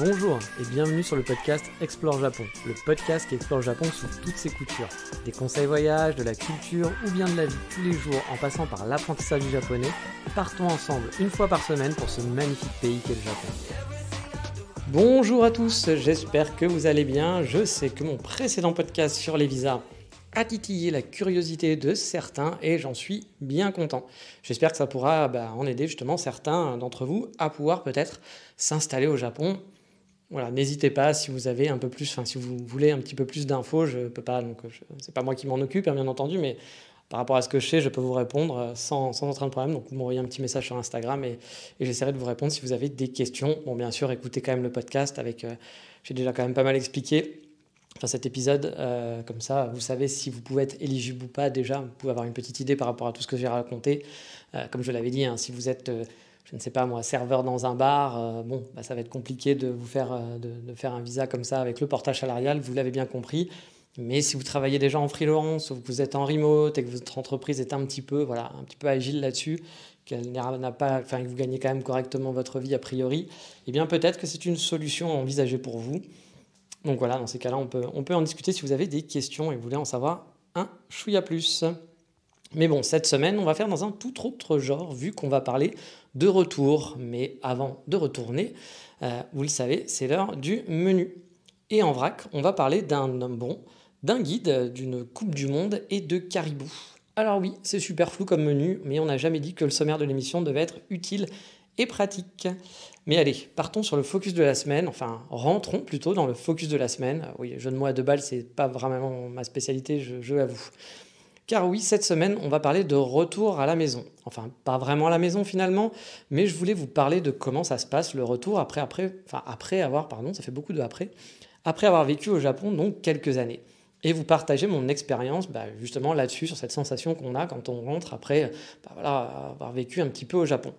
Bonjour et bienvenue sur le podcast Explore Japon, le podcast qui explore Japon sous toutes ses coutures. Des conseils voyages, de la culture ou bien de la vie tous les jours en passant par l'apprentissage du japonais, partons ensemble une fois par semaine pour ce magnifique pays qu'est le Japon. Bonjour à tous, j'espère que vous allez bien. Je sais que mon précédent podcast sur les visas a titillé la curiosité de certains et j'en suis bien content. J'espère que ça pourra bah, en aider justement certains d'entre vous à pouvoir peut-être s'installer au Japon voilà, n'hésitez pas si vous avez un peu plus, enfin si vous voulez un petit peu plus d'infos, je peux pas, donc c'est pas moi qui m'en occupe, hein, bien entendu, mais par rapport à ce que je sais, je peux vous répondre euh, sans, sans de problème. Donc vous m'envoyez un petit message sur Instagram et, j'essaierai de vous répondre si vous avez des questions. Bon, bien sûr, écoutez quand même le podcast avec, euh, j'ai déjà quand même pas mal expliqué. Enfin, cet épisode, euh, comme ça, vous savez si vous pouvez être éligible ou pas déjà, vous pouvez avoir une petite idée par rapport à tout ce que j'ai raconté. comme je l'avais dit, hein, si vous êtes je ne sais pas moi, serveur dans un bar, euh, bon, bah, ça va être compliqué de vous faire, euh, de, faire un visa comme ça avec le portage salarial, vous l'avez bien compris. Mais si vous travaillez déjà en freelance ou que vous êtes en remote et que votre entreprise est un petit peu, voilà, un petit peu agile là-dessus, qu'elle n'a pas, enfin, que vous gagnez quand même correctement votre vie a priori, eh bien peut-être que c'est une solution à envisager pour vous. Donc voilà, dans ces cas-là, on peut, on peut en discuter si vous avez des questions et vous voulez en savoir un chouïa plus. Mais bon, cette semaine, on va faire dans un tout autre genre, vu qu'on va parler de retour. Mais avant de retourner, euh, vous le savez, c'est l'heure du menu. Et en vrac, on va parler d'un bon, d'un guide, d'une Coupe du Monde et de caribou. Alors oui, c'est super flou comme menu, mais on n'a jamais dit que le sommaire de l'émission devait être utile et pratique. Mais allez, partons sur le focus de la semaine, enfin rentrons plutôt dans le focus de la semaine. Oui, jeu de mots à deux balles, c'est pas vraiment ma spécialité, je, je l'avoue. Car oui, cette semaine, on va parler de retour à la maison. Enfin, pas vraiment à la maison finalement, mais je voulais vous parler de comment ça se passe le retour après, après, enfin, après avoir, pardon, ça fait beaucoup de après, après avoir vécu au Japon donc quelques années. Et vous partager mon expérience bah, justement là-dessus, sur cette sensation qu'on a quand on rentre après bah, avoir vécu un petit peu au Japon.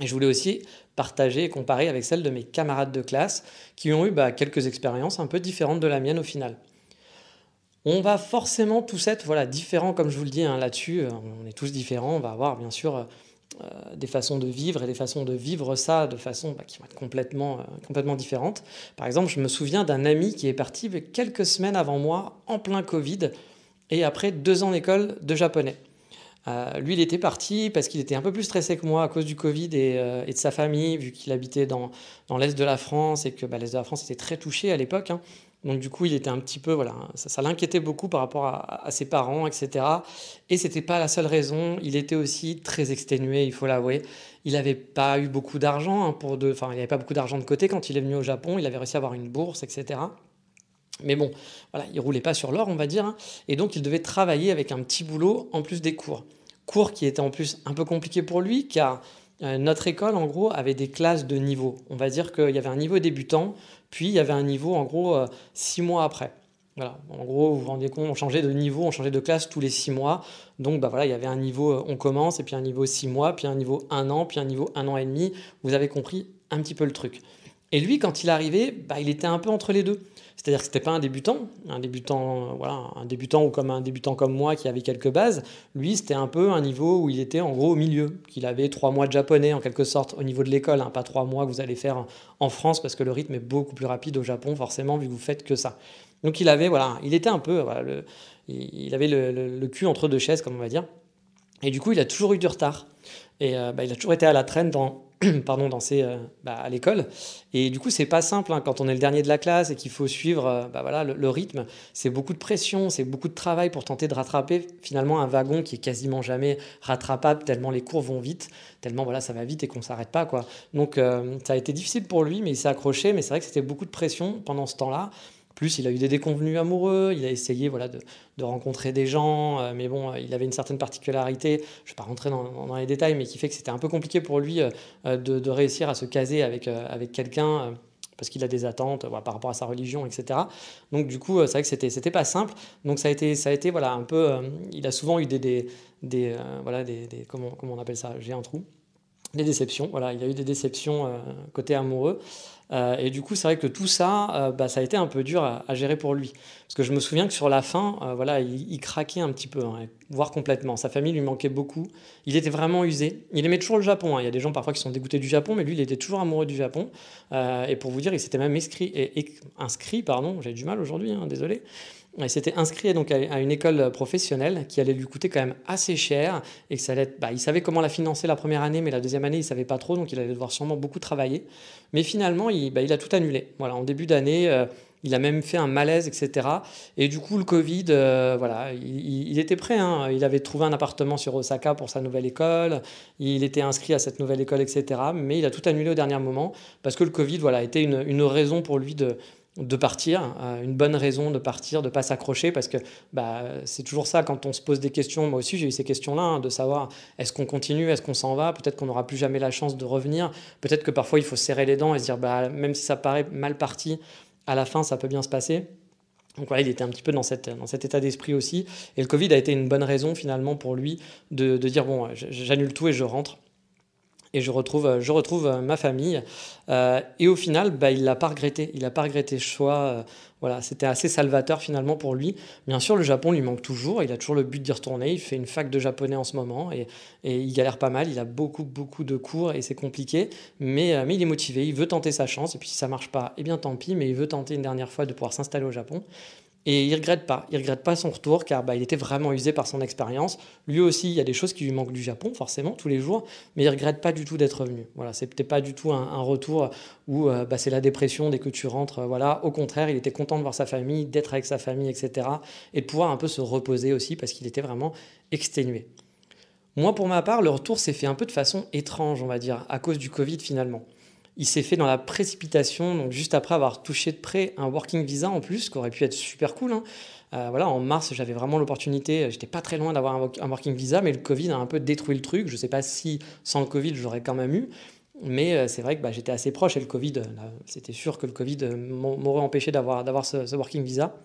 Et je voulais aussi partager et comparer avec celle de mes camarades de classe qui ont eu bah, quelques expériences un peu différentes de la mienne au final. On va forcément tous être voilà, différents, comme je vous le dis hein, là-dessus. Euh, on est tous différents. On va avoir bien sûr euh, euh, des façons de vivre et des façons de vivre ça de façon bah, qui vont être complètement, complètement différentes. Par exemple, je me souviens d'un ami qui est parti quelques semaines avant moi, en plein Covid, et après deux ans d'école de japonais. lui, il était parti parce qu'il était un peu plus stressé que moi à cause du Covid et, de sa famille, vu qu'il habitait dans, l'Est de la France et que bah, l'Est de la France était très touché à l'époque. Hein. Donc du coup, il était un petit peu, voilà, ça, l'inquiétait beaucoup par rapport à, ses parents, etc. Et c'était pas la seule raison. Il était aussi très exténué, il faut l'avouer. Il n'avait pas eu beaucoup d'argent hein, pour de, enfin, il n'avait pas beaucoup d'argent de côté quand il est venu au Japon. Il avait réussi à avoir une bourse, etc. Mais bon, voilà, il roulait pas sur l'or, on va dire. Hein. Et donc, il devait travailler avec un petit boulot en plus des cours. Cours qui étaient en plus un peu compliqués pour lui, car euh, notre école, en gros, avait des classes de niveau. On va dire qu'il y avait un niveau débutant puis il y avait un niveau, en gros, 6 euh, mois après. Voilà. En gros, vous vous rendez compte, on changeait de niveau, on changeait de classe tous les 6 mois. Donc, bah voilà, il y avait un niveau, euh, on commence, et puis un niveau 6 mois, puis un niveau 1 an, puis un niveau un an et demi. Vous avez compris un petit peu le truc. Et lui, quand il arrivait, bah, il était un peu entre les deux. C'est-à-dire que c'était pas un débutant, un débutant, voilà, un débutant ou comme un débutant comme moi qui avait quelques bases. Lui, c'était un peu un niveau où il était en gros au milieu, qu'il avait trois mois de japonais en quelque sorte au niveau de l'école, hein, pas trois mois que vous allez faire en France parce que le rythme est beaucoup plus rapide au Japon forcément vu que vous faites que ça. Donc il avait, voilà, il était un peu, le, il avait le, cul entre deux chaises comme on va dire. Et du coup, il a toujours eu du retard. Et euh, bah, il a toujours été à la traîne dans pardon, danser euh, bah, à l'école. Et du coup, c'est pas simple hein, quand on est le dernier de la classe et qu'il faut suivre euh, bah, le, rythme. C'est beaucoup de pression, c'est beaucoup de travail pour tenter de rattraper finalement un wagon qui est quasiment jamais rattrapable tellement les cours vont vite, tellement voilà, ça va vite et qu'on s'arrête pas quoi. Donc euh, ça a été difficile pour lui, mais il s'est accroché. Mais c'est vrai que c'était beaucoup de pression pendant ce temps-là. Plus, il a eu des déconvenus amoureux, il a essayé voilà, de, rencontrer des gens, euh, mais bon, euh, il avait une certaine particularité, je ne vais pas rentrer dans, les détails, mais qui fait que c'était un peu compliqué pour lui euh, de, réussir à se caser avec, quelqu'un parce qu'il a des attentes par rapport à sa religion, etc. Donc du coup, c'est vrai que c'était c'était pas simple. Donc ça a été ça a voilà un peu. il a souvent eu des comment on appelle ça J'ai un trou. Des déceptions. Voilà, il a eu des déceptions côté amoureux. Euh, et du coup, c'est vrai que tout ça, euh, bah, ça a été un peu dur à, gérer pour lui. Parce que je me souviens que sur la fin, euh, voilà, il, craquait un petit peu. Hein, voire complètement. Sa famille lui manquait beaucoup. Il était vraiment usé. Il aimait toujours le Japon. Hein. Il y a des gens parfois qui sont dégoûtés du Japon, mais lui, il était toujours amoureux du Japon. Euh, et pour vous dire, il s'était même inscrit, et, inscrit pardon, j'ai du mal aujourd'hui, hein, désolé. Il s'était inscrit donc à une école professionnelle qui allait lui coûter quand même assez cher et que ça allait bah, il savait comment la financer la première année, mais la deuxième année il savait pas trop, donc il allait devoir sûrement beaucoup travailler. Mais finalement, il, bah, a tout annulé. Voilà, en début d'année. Euh, il a même fait un malaise, etc. Et du coup, le Covid, euh, voilà, il, était prêt. Hein. Il avait trouvé un appartement sur Osaka pour sa nouvelle école. Il était inscrit à cette nouvelle école, etc. Mais il a tout annulé au dernier moment parce que le Covid, voilà, était une, raison pour lui de partir, euh, une bonne raison de partir, de ne pas s'accrocher, parce que bah, c'est toujours ça quand on se pose des questions. Moi aussi, j'ai eu ces questions-là, hein, de savoir est-ce qu'on continue, est-ce qu'on s'en va, peut-être qu'on n'aura plus jamais la chance de revenir, peut-être que parfois il faut serrer les dents et se dire, bah, même si ça paraît mal parti, à la fin, ça peut bien se passer. Donc voilà, il était un petit peu dans, cette, dans cet état d'esprit aussi. Et le Covid a été une bonne raison finalement pour lui de, de dire, bon, j'annule tout et je rentre et je retrouve, je retrouve euh, ma famille. Euh, et au final, bah, il l'a pas regretté. Il n'a pas regretté ce choix. Euh, voilà, c'était assez salvateur finalement pour lui. Bien sûr, le Japon lui manque toujours. Il a toujours le but d'y retourner. Il fait une fac de japonais en ce moment et, et, il galère pas mal. Il a beaucoup, beaucoup de cours et c'est compliqué. Mais, mais il est motivé. Il veut tenter sa chance. Et puis si ça marche pas, eh bien tant pis. Mais il veut tenter une dernière fois de pouvoir s'installer au Japon. Et il regrette pas. Il regrette pas son retour car bah, il était vraiment usé par son expérience. Lui aussi, il y a des choses qui lui manquent du Japon, forcément, tous les jours, mais il regrette pas du tout d'être venu. Voilà, c'est peut-être pas du tout un, retour où euh, bah, c'est la dépression dès que tu rentres. Euh, voilà, au contraire, il était content de voir sa famille, d'être avec sa famille, etc. Et de pouvoir un peu se reposer aussi parce qu'il était vraiment exténué. Moi, pour ma part, le retour s'est fait un peu de façon étrange, on va dire, à cause du Covid finalement. Il s'est fait dans la précipitation, donc juste après avoir touché de près un working visa en plus, qui aurait pu être super cool. Hein. Euh, voilà, en mars, j'avais vraiment l'opportunité, j'étais pas très loin d'avoir un, working visa, mais le Covid a un peu détruit le truc. Je ne sais pas si sans le Covid, j'aurais quand même eu. Mais euh, c'est vrai que bah, j'étais assez proche et le Covid, euh, c'était sûr que le Covid m'aurait empêché d'avoir ce working visa.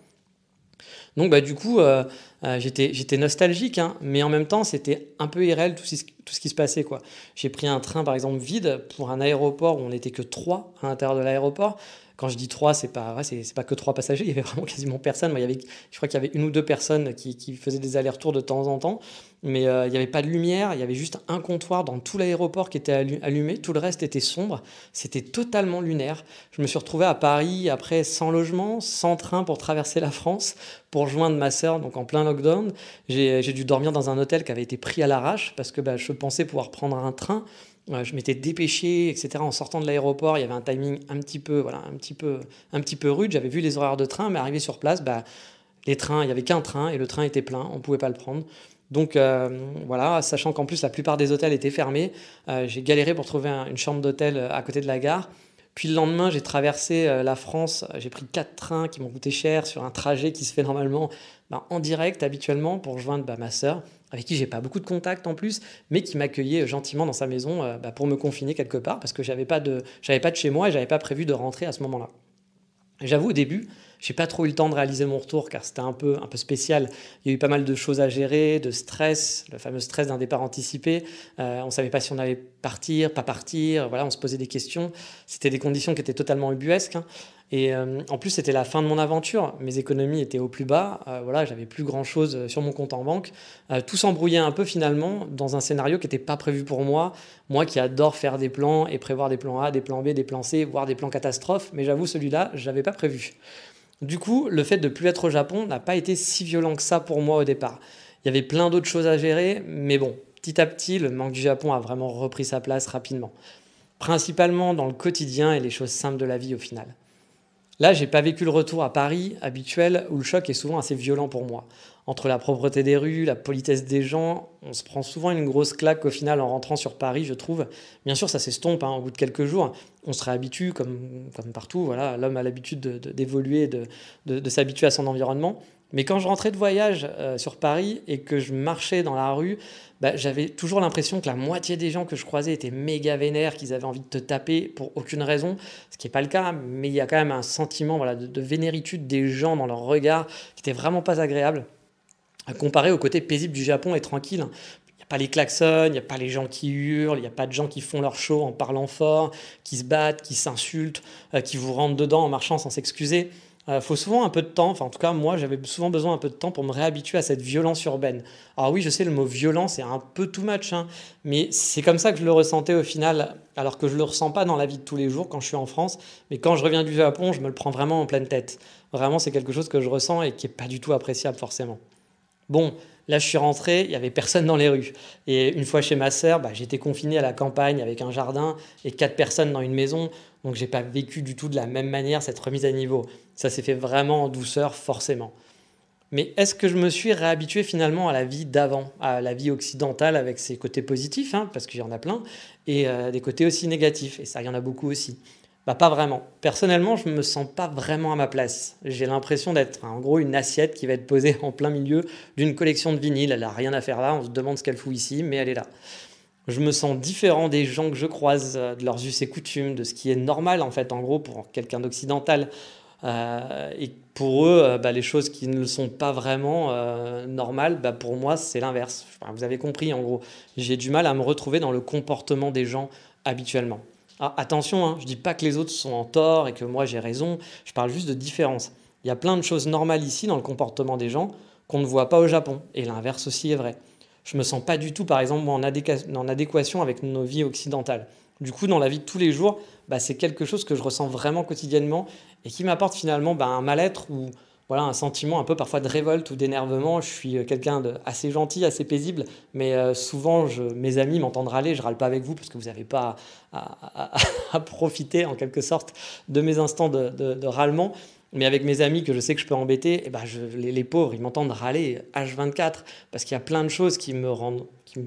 Donc bah, du coup, euh, euh, j'étais, nostalgique, hein, mais en même temps, c'était un peu irréel tout, ce, qui se passait. quoi. J'ai pris un train, par exemple, vide pour un aéroport où on n'était que trois à l'intérieur de l'aéroport quand je dis trois, c'est pas c'est pas que trois passagers. Il y avait vraiment quasiment personne. il y avait, je crois qu'il y avait une ou deux personnes qui, faisaient des allers-retours de temps en temps, mais euh, il n'y avait pas de lumière. Il y avait juste un comptoir dans tout l'aéroport qui était allumé. Tout le reste était sombre. C'était totalement lunaire. Je me suis retrouvé à Paris après sans logement, sans train pour traverser la France pour joindre ma sœur, donc en plein lockdown. J'ai dû dormir dans un hôtel qui avait été pris à l'arrache parce que bah, je pensais pouvoir prendre un train je m'étais dépêché, etc. En sortant de l'aéroport, il y avait un timing un petit peu, voilà, un petit peu, un petit peu rude. J'avais vu les horaires de train, mais arrivé sur place, bah, les trains, il n'y avait qu'un train et le train était plein, on ne pouvait pas le prendre. Donc euh, voilà, sachant qu'en plus la plupart des hôtels étaient fermés, euh, j'ai galéré pour trouver une chambre d'hôtel euh, à côté de la gare. Puis le lendemain, j'ai traversé la France, j'ai pris quatre trains qui m'ont coûté cher sur un trajet qui se fait normalement bah, en direct habituellement pour rejoindre bah, ma sœur avec qui j'ai pas beaucoup de contacts en plus, mais qui m'accueillait gentiment dans sa maison euh, bah, pour me confiner quelque part parce que j'avais pas de, pas de chez moi et j'avais pas prévu de rentrer à ce moment-là. J'avoue au début, j'ai pas trop eu le temps de réaliser mon retour car c'était un peu, un peu spécial. Il y a eu pas mal de choses à gérer, de stress, le fameux stress d'un départ anticipé. Euh, on savait pas si on allait partir, pas partir. Voilà, on se posait des questions. C'était des conditions qui étaient totalement ubuesques. Hein. Et euh, en plus, c'était la fin de mon aventure. Mes économies étaient au plus bas. Euh, voilà, j'avais plus grand chose euh, sur mon compte en banque. Euh, tout s'embrouillait un peu finalement dans un scénario qui n'était pas prévu pour moi. Moi qui adore faire des plans et prévoir des plans A, des plans B, des plans C, voire des plans catastrophes. Mais j'avoue, celui-là, je l'avais pas prévu. Du coup, le fait de plus être au Japon n'a pas été si violent que ça pour moi au départ. Il y avait plein d'autres choses à gérer, mais bon, petit à petit, le manque du Japon a vraiment repris sa place rapidement. Principalement dans le quotidien et les choses simples de la vie au final. Là, j'ai pas vécu le retour à Paris habituel où le choc est souvent assez violent pour moi entre la propreté des rues, la politesse des gens, on se prend souvent une grosse claque au final en rentrant sur Paris, je trouve. Bien sûr, ça s'estompe hein, au bout de quelques jours. On se réhabitue comme, comme partout. Voilà, l'homme a l'habitude d'évoluer, de, s'habituer à son environnement. Mais quand je rentrais de voyage euh, sur Paris et que je marchais dans la rue, bah, j'avais toujours l'impression que la moitié des gens que je croisais étaient méga vénères, qu'ils avaient envie de te taper pour aucune raison, ce qui n'est pas le cas, mais il y a quand même un sentiment voilà, de, de vénéritude des gens dans leur regard qui n'était vraiment pas agréable comparé au côté paisible du Japon et tranquille. Il n'y a pas les klaxons, il n'y a pas les gens qui hurlent, il n'y a pas de gens qui font leur show en parlant fort, qui se battent, qui s'insultent, euh, qui vous rentrent dedans en marchant sans s'excuser. Il euh, faut souvent un peu de temps, enfin en tout cas moi j'avais souvent besoin un peu de temps pour me réhabituer à cette violence urbaine. Alors oui je sais le mot violence c'est un peu too much, hein, mais c'est comme ça que je le ressentais au final, alors que je ne le ressens pas dans la vie de tous les jours quand je suis en France, mais quand je reviens du Japon je me le prends vraiment en pleine tête. Vraiment c'est quelque chose que je ressens et qui est pas du tout appréciable forcément. Bon, là, je suis rentré, il y avait personne dans les rues. Et une fois chez ma sœur, bah, j'étais confiné à la campagne avec un jardin et quatre personnes dans une maison. Donc, j'ai pas vécu du tout de la même manière cette remise à niveau. Ça s'est fait vraiment en douceur, forcément. Mais est-ce que je me suis réhabitué finalement à la vie d'avant, à la vie occidentale avec ses côtés positifs, hein, parce qu'il y en a plein, et euh, des côtés aussi négatifs, et ça, il y en a beaucoup aussi. Bah, pas vraiment. Personnellement, je ne me sens pas vraiment à ma place. J'ai l'impression d'être en gros une assiette qui va être posée en plein milieu d'une collection de vinyles. Elle a rien à faire là, on se demande ce qu'elle fout ici, mais elle est là. Je me sens différent des gens que je croise, euh, de leurs us et coutumes, de ce qui est normal en fait en gros pour quelqu'un d'occidental. Euh, et pour eux, euh, bah, les choses qui ne sont pas vraiment normales, bah, pour moi, c'est l'inverse. vous avez compris, en gros, j'ai du mal à me retrouver dans le comportement des gens habituellement. Ah, attention, hein, je ne dis pas que les autres sont en tort et que moi j'ai raison, je parle juste de différence. Il y a plein de choses normales ici dans le comportement des gens qu'on ne voit pas au Japon, et l'inverse aussi est vrai. Je me sens pas du tout, par exemple, en, adéquation avec nos vies occidentales. Du coup, dans la vie de tous les jours, bah, c'est quelque chose que je ressens vraiment quotidiennement et qui m'apporte finalement bah, un mal-être ou voilà un sentiment un peu parfois de révolte ou d'énervement. Je suis euh, quelqu'un de assez gentil, assez paisible, mais euh, souvent mes amis m'entendent râler. Je râle pas avec vous parce que vous n'avez pas à, profiter en quelque sorte de mes instants de, râlement. Mais avec mes amis que je sais que je peux embêter, eh ben, je, les, pauvres, ils m'entendent râler H24 parce qu'il y a plein de choses qui me rendent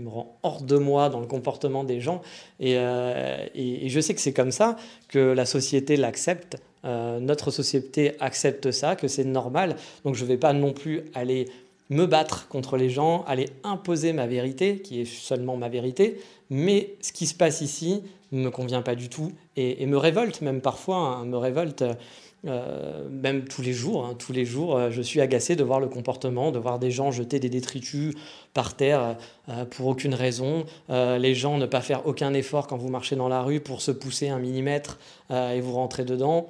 rend hors de moi dans le comportement des gens. Euh, et je sais que c'est comme ça que la société l'accepte euh, notre société accepte ça, que c'est normal. Donc je ne vais pas non plus aller me battre contre les gens, aller imposer ma vérité, qui est seulement ma vérité. Mais ce qui se passe ici ne me convient pas du tout et, me révolte même parfois, hein, me révolte. Euh, même tous les jours, hein. tous les jours, euh, je suis agacé de voir le comportement, de voir des gens jeter des détritus par terre pour aucune raison, les gens ne pas faire aucun effort quand vous marchez dans la rue pour se pousser un millimètre et vous rentrez dedans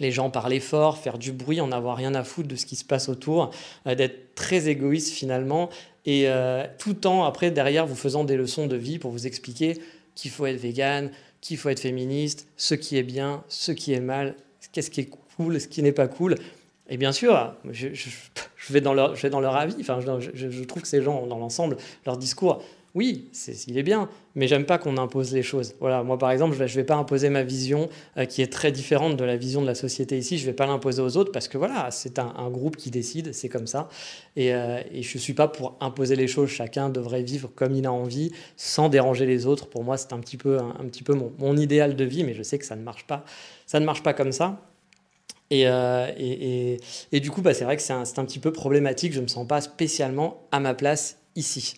les gens parler fort, faire du bruit, en avoir rien à foutre de ce qui se passe autour, euh, d'être très égoïste finalement, et euh, tout en après derrière vous faisant des leçons de vie pour vous expliquer qu'il faut être vegan, qu'il faut être féministe, ce qui est bien, ce qui est mal, qu'est-ce qui est cool, ce qui n'est pas cool. Et bien sûr, je, vais, dans leur, avis, enfin, je, je trouve que ces gens, dans l'ensemble, leur discours, oui, c'est il est bien, mais j'aime pas qu'on impose les choses. Voilà, moi par exemple, je ne vais pas imposer ma vision euh, qui est très différente de la vision de la société ici. Je ne vais pas l'imposer aux autres parce que voilà, c'est un, groupe qui décide, c'est comme ça. Et, je euh, ne je suis pas pour imposer les choses. Chacun devrait vivre comme il a envie, sans déranger les autres. Pour moi, c'est un petit peu, un, petit peu mon, idéal de vie, mais je sais que ça ne marche pas. Ça ne marche pas comme ça. Et, euh, du coup, bah, c'est vrai que c'est un, un petit peu problématique. Je ne me sens pas spécialement à ma place ici.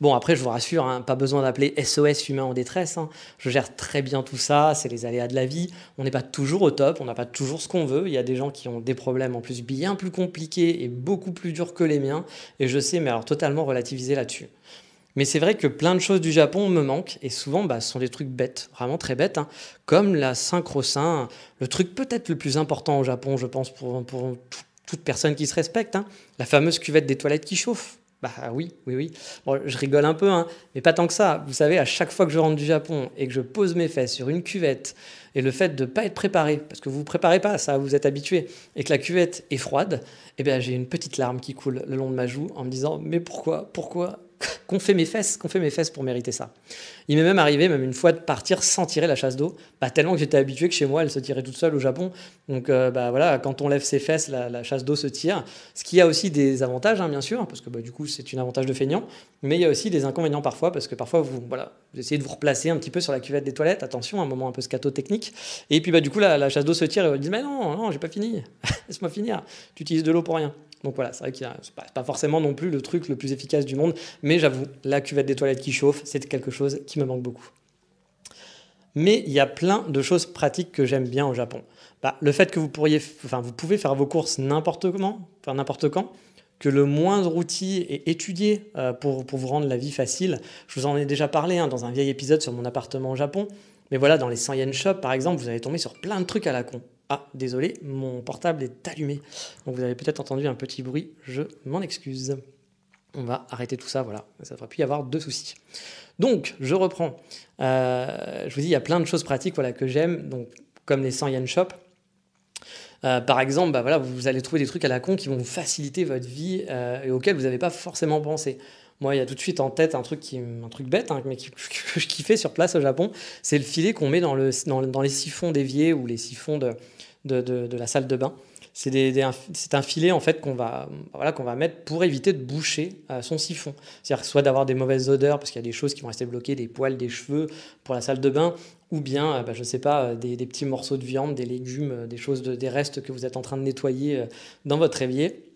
Bon, après, je vous rassure, hein, pas besoin d'appeler SOS humain en détresse. Hein. Je gère très bien tout ça, c'est les aléas de la vie. On n'est pas toujours au top, on n'a pas toujours ce qu'on veut. Il y a des gens qui ont des problèmes en plus bien plus compliqués et beaucoup plus durs que les miens. Et je sais, mais alors totalement relativiser là-dessus. Mais c'est vrai que plein de choses du Japon me manquent, et souvent bah, ce sont des trucs bêtes, vraiment très bêtes, hein. comme la synchro-sein, le truc peut-être le plus important au Japon, je pense, pour, pour toute personne qui se respecte, la fameuse cuvette des toilettes qui chauffe. Bah ah oui, oui, oui. Bon, je rigole un peu, hein, mais pas tant que ça. Vous savez, à chaque fois que je rentre du Japon et que je pose mes fesses sur une cuvette, et le fait de ne pas être préparé, parce que vous ne vous préparez pas ça, vous êtes habitué, et que la cuvette est froide, eh bien j'ai une petite larme qui coule le long de ma joue en me disant Mais pourquoi Pourquoi qu'on fait mes fesses, qu'on fait mes fesses pour mériter ça. Il m'est même arrivé, même une fois, de partir sans tirer la chasse d'eau, tellement que j'étais habitué que chez moi, elle se tirait toute seule au Japon. Donc euh, bah, voilà, quand on lève ses fesses, la, chasse d'eau se tire. Ce qui a aussi des avantages, hein, bien sûr, parce que bah, du coup, c'est un avantage de feignant, mais il y a aussi des inconvénients parfois, parce que parfois, vous, voilà, vous essayez de vous replacer un petit peu sur la cuvette des toilettes, attention, un moment un peu scato-technique, et puis bah, du coup, la, la chasse d'eau se tire et vous dites, mais non, non, j'ai pas fini, laisse-moi finir, tu utilises de l'eau pour rien. Donc voilà, c'est vrai que c'est pas, pas forcément non plus le truc le plus efficace du monde, mais j'avoue, la cuvette des toilettes qui chauffe, c'est quelque chose qui me manque beaucoup. Mais il y a plein de choses pratiques que j'aime bien au Japon. Bah, le fait que vous, pourriez, enfin, vous pouvez faire vos courses n'importe comment, n'importe quand, que le moindre outil est étudié euh, pour, vous rendre la vie facile. Je vous en ai déjà parlé hein, dans un vieil épisode sur mon appartement au Japon. Mais voilà, dans les 100 yen shop, par exemple, vous allez tomber sur plein de trucs à la con. Ah, désolé, mon portable est allumé. Donc vous avez peut-être entendu un petit bruit, je m'en excuse. On va arrêter tout ça, voilà. Ça ne devrait plus y avoir de soucis. Donc, je reprends. Euh, je vous dis, il y a plein de choses pratiques voilà, que j'aime, comme les 100 yen shop. Euh, par exemple, bah voilà, vous allez trouver des trucs à la con qui vont faciliter votre vie euh, et auxquels vous n'avez pas forcément pensé. Moi, il y a tout de suite en tête un truc, qui, un truc bête, hein, mais que je kiffais sur place au Japon, c'est le filet qu'on met dans, le, dans, les siphons d'évier ou les siphons de, la salle de bain. C'est un filet en fait qu'on va, qu'on va mettre pour éviter de boucher euh, son siphon. C'est-à-dire soit d'avoir des mauvaises odeurs parce qu'il y a des choses qui vont rester bloquées, des poils, des cheveux pour la salle de bain, ou bien, euh, bah, je ne sais pas, euh, des, petits morceaux de viande, des légumes, des choses, des restes que vous êtes en train de nettoyer dans votre évier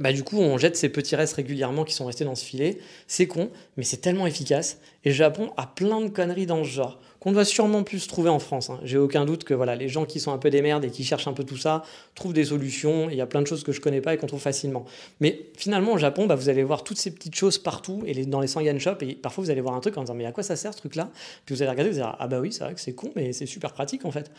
bah du coup, on jette ces petits restes régulièrement qui sont restés dans ce filet. C'est con, mais c'est tellement efficace. Et le Japon a plein de conneries dans ce genre qu'on ne doit sûrement plus se trouver en France. Hein. J'ai aucun doute que voilà, les gens qui sont un peu des merdes et qui cherchent un peu tout ça trouvent des solutions. Il y a plein de choses que je connais pas et qu'on trouve facilement. Mais finalement, au Japon, bah, vous allez voir toutes ces petites choses partout et les, dans les yen shops. Et parfois, vous allez voir un truc en disant mais à quoi ça sert ce truc-là Puis vous allez regarder, vous allez dire ah bah oui, c'est vrai que c'est con, mais c'est super pratique en fait.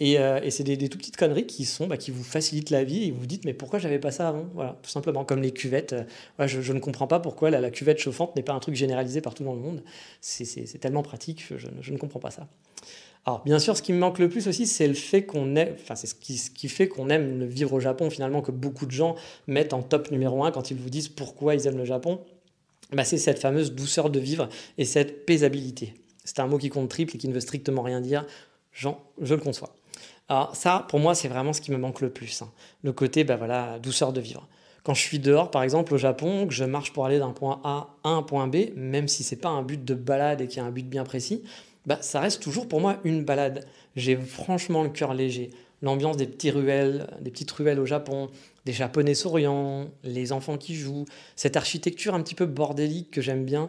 Et, euh, c'est des, des, tout petites conneries qui sont bah, qui vous facilitent la vie et vous vous dites mais pourquoi j'avais pas ça avant Voilà, tout simplement comme les cuvettes. Euh, je, ne comprends pas pourquoi la, cuvette chauffante n'est pas un truc généralisé partout dans le monde. C'est tellement pratique, je, je ne comprends pas ça. Alors, bien sûr, ce qui me manque le plus aussi, c'est le fait qu'on aime, enfin, c'est ce qui, fait qu'on aime le vivre au Japon, finalement, que beaucoup de gens mettent en top numéro un quand ils vous disent pourquoi ils aiment le Japon. Bah, c'est cette fameuse douceur de vivre et cette paisabilité. C'est un mot qui compte triple et qui ne veut strictement rien dire. Jean, je le conçois. Alors, ça, pour moi, c'est vraiment ce qui me manque le plus. Hein. Le côté, bah voilà, douceur de vivre. Quand je suis dehors, par exemple, au Japon, que je marche pour aller d'un point A à un point B, même si c'est pas un but de balade et qu'il y a un but bien précis, bah, ça reste toujours pour moi une balade. J'ai franchement le cœur léger. L'ambiance des petites ruelles, des petites ruelles au Japon, des japonais souriants, les enfants qui jouent, cette architecture un petit peu bordélique que j'aime bien.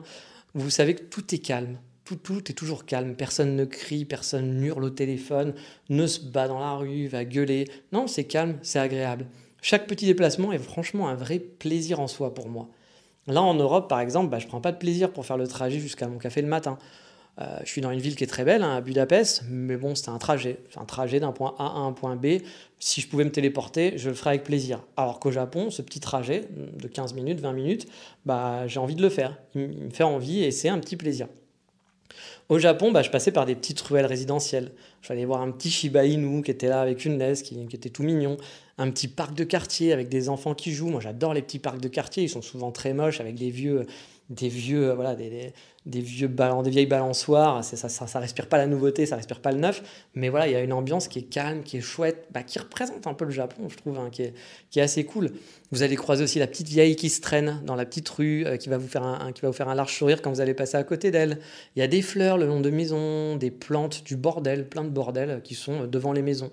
Vous savez que tout est calme. Tout, tout est toujours calme. Personne ne crie, personne n'hurle au téléphone, ne se bat dans la rue, va gueuler. Non, c'est calme, c'est agréable. Chaque petit déplacement est franchement un vrai plaisir en soi pour moi. Là, en Europe, par exemple, bah, je prends pas de plaisir pour faire le trajet jusqu'à mon café le matin. Euh, je suis dans une ville qui est très belle, hein, à Budapest, mais bon, c'est un trajet. un trajet d'un point A à un point B. Si je pouvais me téléporter, je le ferais avec plaisir. Alors qu'au Japon, ce petit trajet de 15 minutes, 20 minutes, bah, j'ai envie de le faire. Il me fait envie et c'est un petit plaisir. Au Japon, bah, je passais par des petites ruelles résidentielles. Je J'allais voir un petit Shiba Inu qui était là avec une laisse, qui, était tout mignon. Un petit parc de quartier avec des enfants qui jouent. Moi, j'adore les petits parcs de quartier. Ils sont souvent très moches avec des vieux, des vieux, euh, voilà, des, des, vieux, des vieilles balançoires, ça, ça, respire pas la nouveauté, ça respire pas le neuf, mais voilà, il y a une ambiance qui est calme, qui est chouette, bah, qui représente un peu le Japon, je trouve, hein, qui, est, qui, est, assez cool. Vous allez croiser aussi la petite vieille qui se traîne dans la petite rue, euh, qui, va vous faire un, qui va vous faire un large sourire quand vous allez passer à côté d'elle. Il y a des fleurs le long de maisons, des plantes, du bordel, plein de bordel euh, qui sont euh, devant les maisons,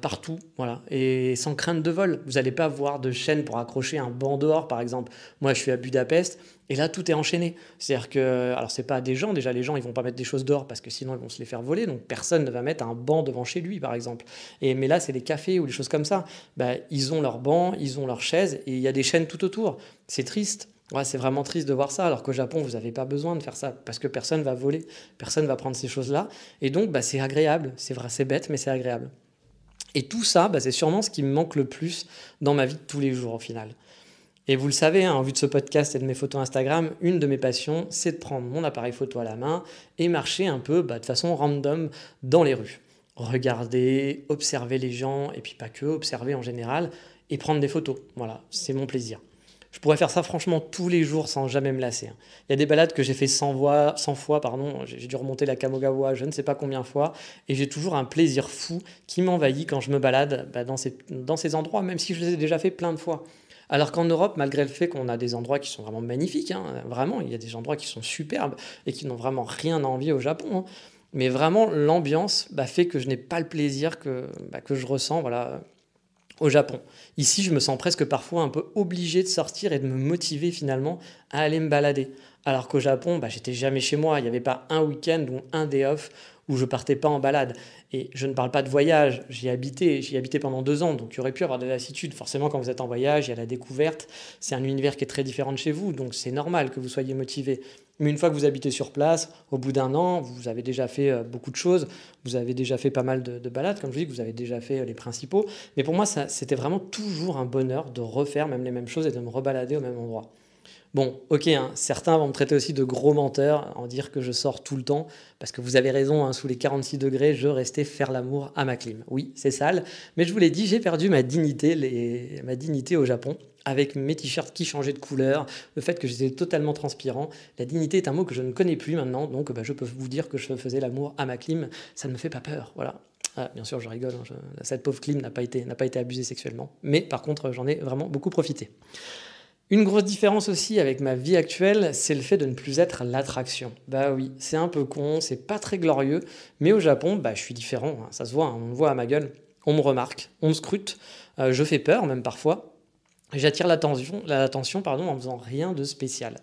partout, voilà, et sans crainte de vol. Vous n'allez pas voir de chaîne pour accrocher un banc dehors, par exemple. Moi, je suis à Budapest, et là, tout est enchaîné. C'est-à-dire que euh, alors c'est pas des gens, déjà les gens ils vont pas mettre des choses d'or parce que sinon ils vont se les faire voler, donc personne ne va mettre un banc devant chez lui par exemple. Et, mais là c'est des cafés ou des choses comme ça, bah, ils ont leur banc, ils ont leur chaise et il y a des chaînes tout autour. C'est triste. c'est vraiment triste de voir ça, alors qu'au Japon, vous n'avez pas besoin de faire ça, parce que personne va voler, personne va prendre ces choses-là. Et donc, bah, c'est agréable, c'est vrai, c'est bête, mais c'est agréable. Et tout ça, bah, c'est sûrement ce qui me manque le plus dans ma vie de tous les jours au final. Et vous le savez, hein, en vue de ce podcast et de mes photos Instagram, une de mes passions, c'est de prendre mon appareil photo à la main et marcher un peu bah, de façon random dans les rues. Regarder, observer les gens, et puis pas que, observer en général, et prendre des photos. Voilà, c'est mon plaisir. Je pourrais faire ça franchement tous les jours sans jamais me lasser. Hein. Il y a des balades que j'ai fait 100 fois, 100 fois pardon, j'ai dû remonter la Kamogawa je ne sais pas combien de fois, et j'ai toujours un plaisir fou qui m'envahit quand je me balade bah, dans, dans ces endroits, même si je les ai déjà fait plein de fois. Alors qu'en Europe, malgré le fait qu'on a des endroits qui sont vraiment magnifiques, hein, vraiment, il y a des endroits qui sont superbes et qui n'ont vraiment rien à envier au Japon. Hein. Mais vraiment, l'ambiance bah, fait que je n'ai pas le plaisir que, bah, je ressens au Japon. Ici, je me sens presque parfois un peu obligé de sortir et de me motiver finalement à aller me balader. Alors qu'au Japon, bah, j'étais jamais chez moi. Il n'y avait pas un week-end ou un day off où je partais pas en balade. Et je ne parle pas de voyage, j'y habitais, j'y habitais pendant deux ans, donc il aurait pu avoir de la lassitude. Forcément, quand vous êtes en voyage, il y a la découverte, c'est un univers qui est très différent de chez vous, donc c'est normal que vous soyez motivé. Mais une fois que vous habitez sur place, au bout d'un an, vous avez déjà fait euh, beaucoup de choses, vous avez déjà fait pas mal de, balades, comme je dis, vous avez déjà fait euh, les principaux. Mais pour moi, c'était vraiment toujours un bonheur de refaire même les mêmes choses et de me rebalader au même endroit. Bon, ok, hein, certains vont me traiter aussi de gros menteur, en dire que je sors tout le temps, parce que vous avez raison, hein, sous les 46 degrés, je restais faire l'amour à ma clim. Oui, c'est sale, mais je vous l'ai dit, j'ai perdu ma dignité, les... ma dignité au Japon, avec mes t-shirts qui changeaient de couleur, le fait que j'étais totalement transpirant. La dignité est un mot que je ne connais plus maintenant, donc bah, je peux vous dire que je faisais l'amour à ma clim, ça ne me fait pas peur, voilà. Ah, bien sûr, je rigole, hein, cette pauvre clim n'a pas, été, pas été abusée sexuellement, mais par contre, j'en ai vraiment beaucoup profité. Une grosse différence aussi avec ma vie actuelle, c'est le fait de ne plus être l'attraction. Bah oui, c'est un peu con, c'est pas très glorieux, mais au Japon, bah, je suis différent, hein. ça se voit, hein, on me voit à ma gueule, on me remarque, on me scrute, euh, je fais peur même parfois, j'attire l'attention, l'attention pardon, en faisant rien de spécial.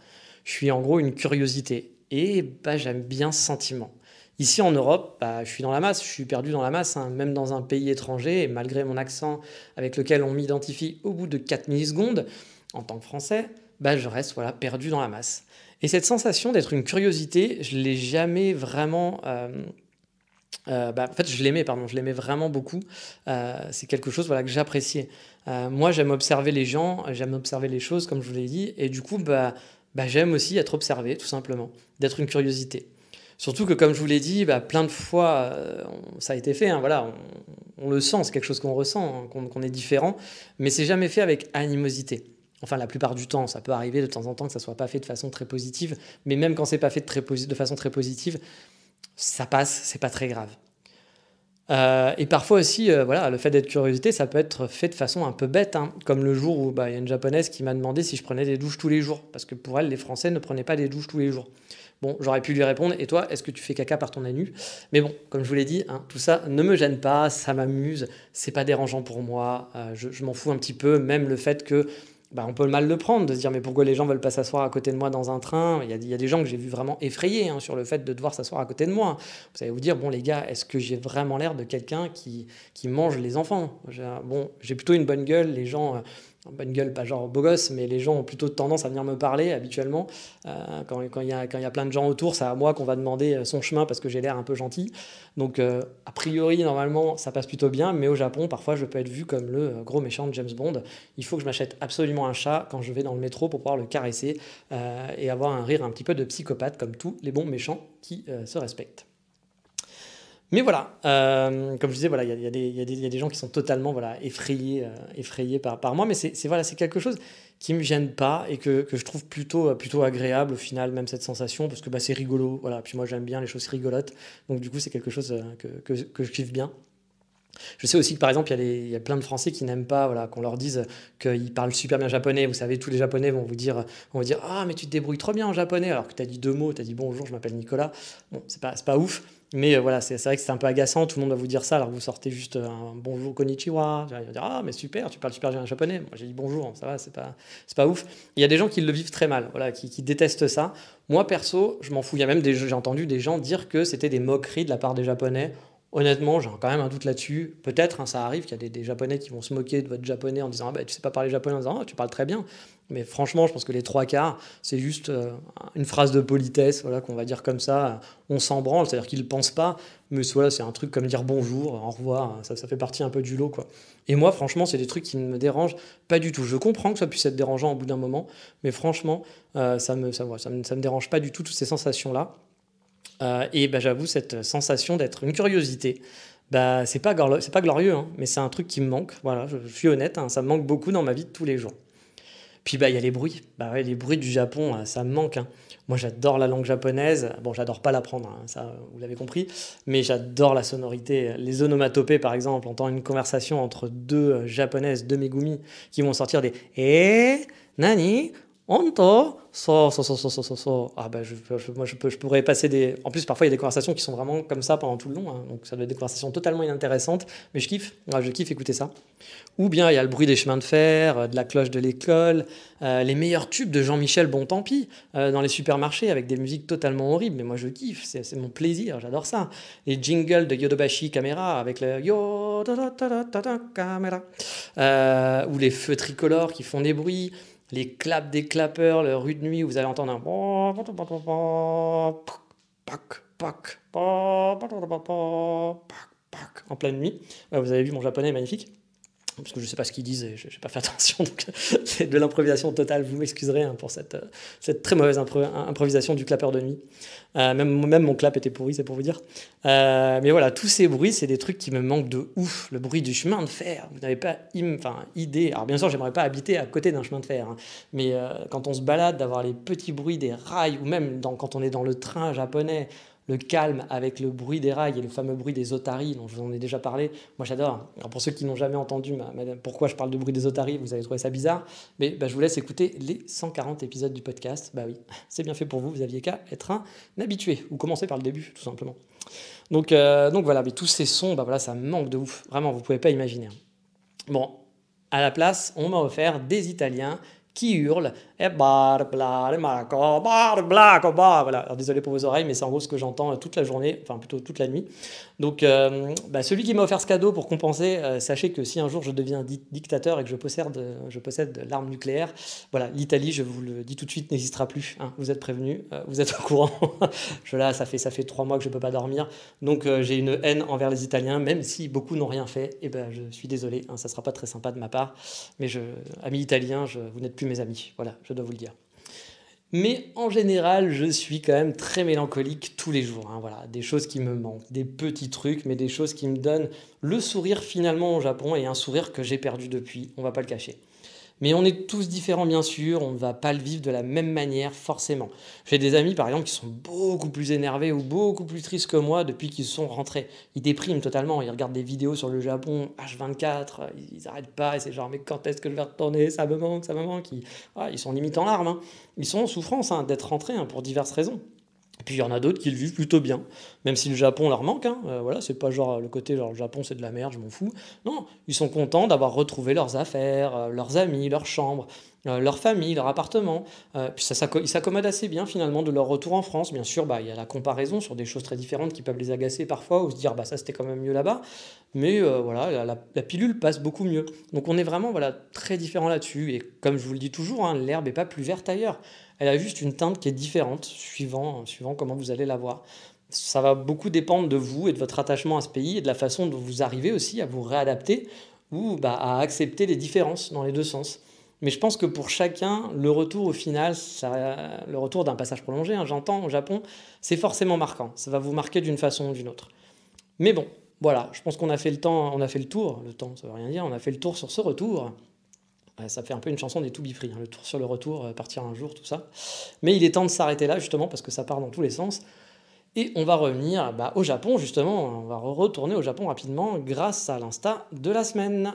Je suis en gros une curiosité, et bah, j'aime bien ce sentiment. Ici en Europe, bah, je suis dans la masse, je suis perdu dans la masse, hein, même dans un pays étranger, et malgré mon accent avec lequel on m'identifie au bout de 4 millisecondes, en tant que Français, bah, je reste voilà, perdu dans la masse. Et cette sensation d'être une curiosité, je l'ai jamais vraiment... Euh, euh, bah, en fait, je l'aimais, pardon, je l'aimais vraiment beaucoup. Euh, c'est quelque chose voilà, que j'appréciais. moi, j'aime observer les gens, j'aime observer les choses, comme je vous l'ai dit, et du coup, bah, bah, j'aime aussi être observé, tout simplement, d'être une curiosité. Surtout que, comme je vous l'ai dit, bah, plein de fois, ça a été fait. Hein, voilà, on, le sent, c'est quelque chose qu'on ressent, hein, qu'on est différent, mais c'est jamais fait avec animosité. Enfin, la plupart du temps, ça peut arriver de temps en temps que ça soit pas fait de façon très positive, mais même quand c'est pas fait de, façon très positive, ça passe, c'est pas très grave. Euh, et parfois aussi, euh, voilà, le fait d'être curiosité, ça peut être fait de façon un peu bête, hein, comme le jour où bah, il y a une japonaise qui m'a demandé si je prenais des douches tous les jours, parce que pour elle, les Français ne prenaient pas des douches tous les jours. Bon, j'aurais pu lui répondre, et toi, est-ce que tu fais caca par ton anus Mais bon, comme je vous l'ai dit, hein, tout ça ne me gêne pas, ça m'amuse, c'est pas dérangeant pour moi, euh, je m'en fous un petit peu, même le fait que bah, on peut mal le prendre, de se dire mais pourquoi les gens veulent pas s'asseoir à côté de moi dans un train il y, a, des gens que j'ai vu vraiment effrayés hein, sur le fait de devoir s'asseoir à côté de moi. Vous allez vous dire, bon les gars, est-ce que j'ai vraiment l'air de quelqu'un qui, qui mange les enfants Bon, j'ai plutôt une bonne gueule, les gens euh, bonne gueule, pas genre beau gosse, mais les gens ont plutôt tendance à venir me parler habituellement. Euh, quand il y, a, plein de gens autour, c'est à moi qu'on va demander euh, son chemin parce que j'ai l'air un peu gentil. Donc, euh, a priori, normalement, ça passe plutôt bien, mais au Japon, parfois, je peux être vu comme le gros méchant de James Bond. Il faut que je m'achète absolument un chat quand je vais dans le métro pour pouvoir le caresser et avoir un rire un petit peu de psychopathe, comme tous les bons méchants qui se respectent. Mais voilà, euh, comme je disais, voilà, il y, y, y, a des gens qui sont totalement voilà, effrayés, euh, effrayés par, par moi, mais c'est voilà, c'est quelque chose qui me gêne pas et que, que, je trouve plutôt euh, plutôt agréable au final, même cette sensation, parce que bah, c'est rigolo, voilà. Puis moi j'aime bien les choses rigolotes, donc du coup c'est quelque chose que, que, je kiffe bien. Je sais aussi que par exemple, il y, a y a plein de Français qui n'aiment pas voilà, qu'on leur dise qu'ils parlent super bien japonais. Vous savez, tous les Japonais vont vous dire, vous dire Ah, mais tu te débrouilles trop bien en japonais, alors que tu as dit deux mots, tu as dit bonjour, je m'appelle Nicolas. Bon, c'est pas, pas ouf. Mais euh, voilà, c'est vrai que c'est un peu agaçant, tout le monde va vous dire ça, alors vous sortez juste euh, un bonjour konnichiwa, ils vont dire ah mais super, tu parles super bien japonais. Moi j'ai dit bonjour, ça va, c'est pas c'est pas ouf. Il y a des gens qui le vivent très mal, voilà, qui, détestent ça. Moi perso, je m'en fous. Il y a même j'ai entendu des gens dire que c'était des moqueries de la part des japonais. Honnêtement, j'ai quand même un doute là-dessus. Peut-être, hein, ça arrive qu'il y a des, Japonais qui vont se moquer de votre japonais en disant ah, bah, tu sais pas parler japonais, en disant ah, tu parles très bien. Mais franchement, je pense que les trois quarts, c'est juste euh, une phrase de politesse, voilà, qu'on va dire comme ça, on s'en branle, c'est-à-dire qu'ils ne pensent pas, mais voilà, c'est un truc comme dire bonjour, au revoir, ça, fait partie un peu du lot, quoi. Et moi, franchement, c'est des trucs qui ne me dérangent pas du tout. Je comprends que ça puisse être dérangeant au bout d'un moment, mais franchement, euh, ça ne me, ça, ça me, dérange pas du tout, toutes ces sensations-là. Euh, et bah, j'avoue, cette sensation d'être une curiosité, bah, c'est pas, pas glorieux, hein, mais c'est un truc qui me manque, voilà, je, suis honnête, hein, ça me manque beaucoup dans ma vie de tous les jours. Puis bah il y a les bruits. Bah, les bruits du Japon, hein, ça me manque. Hein. Moi j'adore la langue japonaise. Bon, j'adore pas l'apprendre, hein, ça vous l'avez compris, mais j'adore la sonorité, les onomatopées par exemple, entend une conversation entre deux euh, japonaises, deux Megumi qui vont sortir des eh nani Anto, so, so, so, so, so, so, Ah ben, je, moi, je, peux, je pourrais passer des... En plus, parfois, il y a des conversations qui sont vraiment comme ça pendant tout le long. Donc, ça doit être des conversations totalement inintéressantes. Mais je kiffe. je kiffe écouter ça. Ou bien, il y a le bruit des chemins de fer, de la cloche de l'école, les meilleurs tubes de Jean-Michel, bon, tant pis, dans les supermarchés, avec des musiques totalement horribles. Mais moi, je kiffe. C'est mon plaisir. J'adore ça. Les jingles de Yodobashi Camera, avec le Yo... camera. ou les feux tricolores qui font des bruits les claps des clapeurs, le rue de nuit, où vous allez entendre un en pleine nuit. Euh, vous avez vu, mon japonais magnifique parce que je ne sais pas ce disent et je n'ai pas fait attention, donc c'est de l'improvisation totale, vous m'excuserez hein, pour cette, très mauvaise improvisation du clapeur de nuit. Euh, même, même mon clap était pourri, c'est pour vous dire. Euh, mais voilà, tous ces bruits, c'est des trucs qui me manquent de ouf. Le bruit du chemin de fer, vous n'avez pas idée. Alors bien sûr, j'aimerais pas habiter à côté d'un chemin de fer, hein. mais euh, quand on se balade, d'avoir les petits bruits des rails, ou même quand on est dans le train japonais, le calme avec le bruit des rails et le fameux bruit des otaries dont je vous en ai déjà parlé. Moi, j'adore. Alors, pour ceux qui n'ont jamais entendu pourquoi je parle de bruit des otaries, vous avez trouvé ça bizarre. Mais bah, je vous laisse écouter les 140 épisodes du podcast. Bah oui, c'est bien fait pour vous. Vous aviez qu'à être un habitué ou commencer par le début, tout simplement. Donc, euh, donc voilà, mais tous ces sons, bah voilà, ça manque de ouf. Vraiment, vous pouvez pas imaginer. Bon, à la place, on m'a offert des Italiens qui hurlent et bla, marco, Voilà. Alors, désolé pour vos oreilles, mais c'est en gros ce que j'entends euh, toute la journée, enfin plutôt toute la nuit. Donc, euh, bah, celui qui m'a offert ce cadeau pour compenser, euh, sachez que si un jour je deviens dictateur et que je possède, je possède l'arme nucléaire, voilà, l'Italie, je vous le dis tout de suite, n'existera plus. Hein. Vous êtes prévenus, vous êtes au courant. je là, ça fait ça fait trois mois que je peux pas dormir, donc j'ai une haine envers les Italiens, même si beaucoup n'ont rien fait. Et eh ben, je suis désolé, hein, ça sera pas très sympa de ma part, mais je, amis italiens, je, vous n'êtes plus mes amis. Voilà je dois vous le dire. Mais en général, je suis quand même très mélancolique tous les jours. Hein, voilà, des choses qui me manquent, des petits trucs, mais des choses qui me donnent le sourire finalement au Japon et un sourire que j'ai perdu depuis. On va pas le cacher. Mais on est tous différents, bien sûr, on ne va pas le vivre de la même manière, forcément. J'ai des amis, par exemple, qui sont beaucoup plus énervés ou beaucoup plus tristes que moi depuis qu'ils sont rentrés. Ils dépriment totalement, ils regardent des vidéos sur le Japon, H24, ils n'arrêtent pas, et c'est genre, mais quand est-ce que je vais retourner Ça me manque, ça me manque. Ils, ah, ils sont limite en larmes, hein. ils sont en souffrance hein, d'être rentrés hein, pour diverses raisons. Et puis il y en a d'autres qui le vivent plutôt bien. Même si le Japon leur manque, hein, euh, voilà, c'est pas genre le côté genre le Japon c'est de la merde, je m'en fous. Non, ils sont contents d'avoir retrouvé leurs affaires, euh, leurs amis, leur chambre, euh, leur famille, leur appartement. puis ça, ça, ils s'accommodent assez bien finalement de leur retour en France. Bien sûr, bah il y a la comparaison sur des choses très différentes qui peuvent les agacer parfois ou se dire bah ça c'était quand même mieux là-bas. Mais voilà, la, pilule passe beaucoup mieux. Donc on est vraiment voilà très différent là-dessus. Et comme je vous le dis toujours, hein, l'herbe est pas plus verte ailleurs elle a juste une teinte qui est différente suivant, suivant comment vous allez la voir ça va beaucoup dépendre de vous et de votre attachement à ce pays et de la façon dont vous arrivez aussi à vous réadapter ou bah, à accepter les différences dans les deux sens. Mais je pense que pour chacun, le retour au final, le retour d'un passage prolongé, hein, j'entends, au Japon, c'est forcément marquant. Ça va vous marquer d'une façon ou d'une autre. Mais bon, voilà, je pense qu'on a fait le temps, on a fait le tour. Le temps, ça veut rien dire. On a fait le tour sur ce retour. Ça fait un peu une chanson des tout Be hein, le tour sur le retour, euh, partir un jour, tout ça. Mais il est temps de s'arrêter là justement parce que ça part dans tous les sens. Et on va revenir bah, au Japon, justement, on va retourner au Japon rapidement grâce à l'insta de la semaine.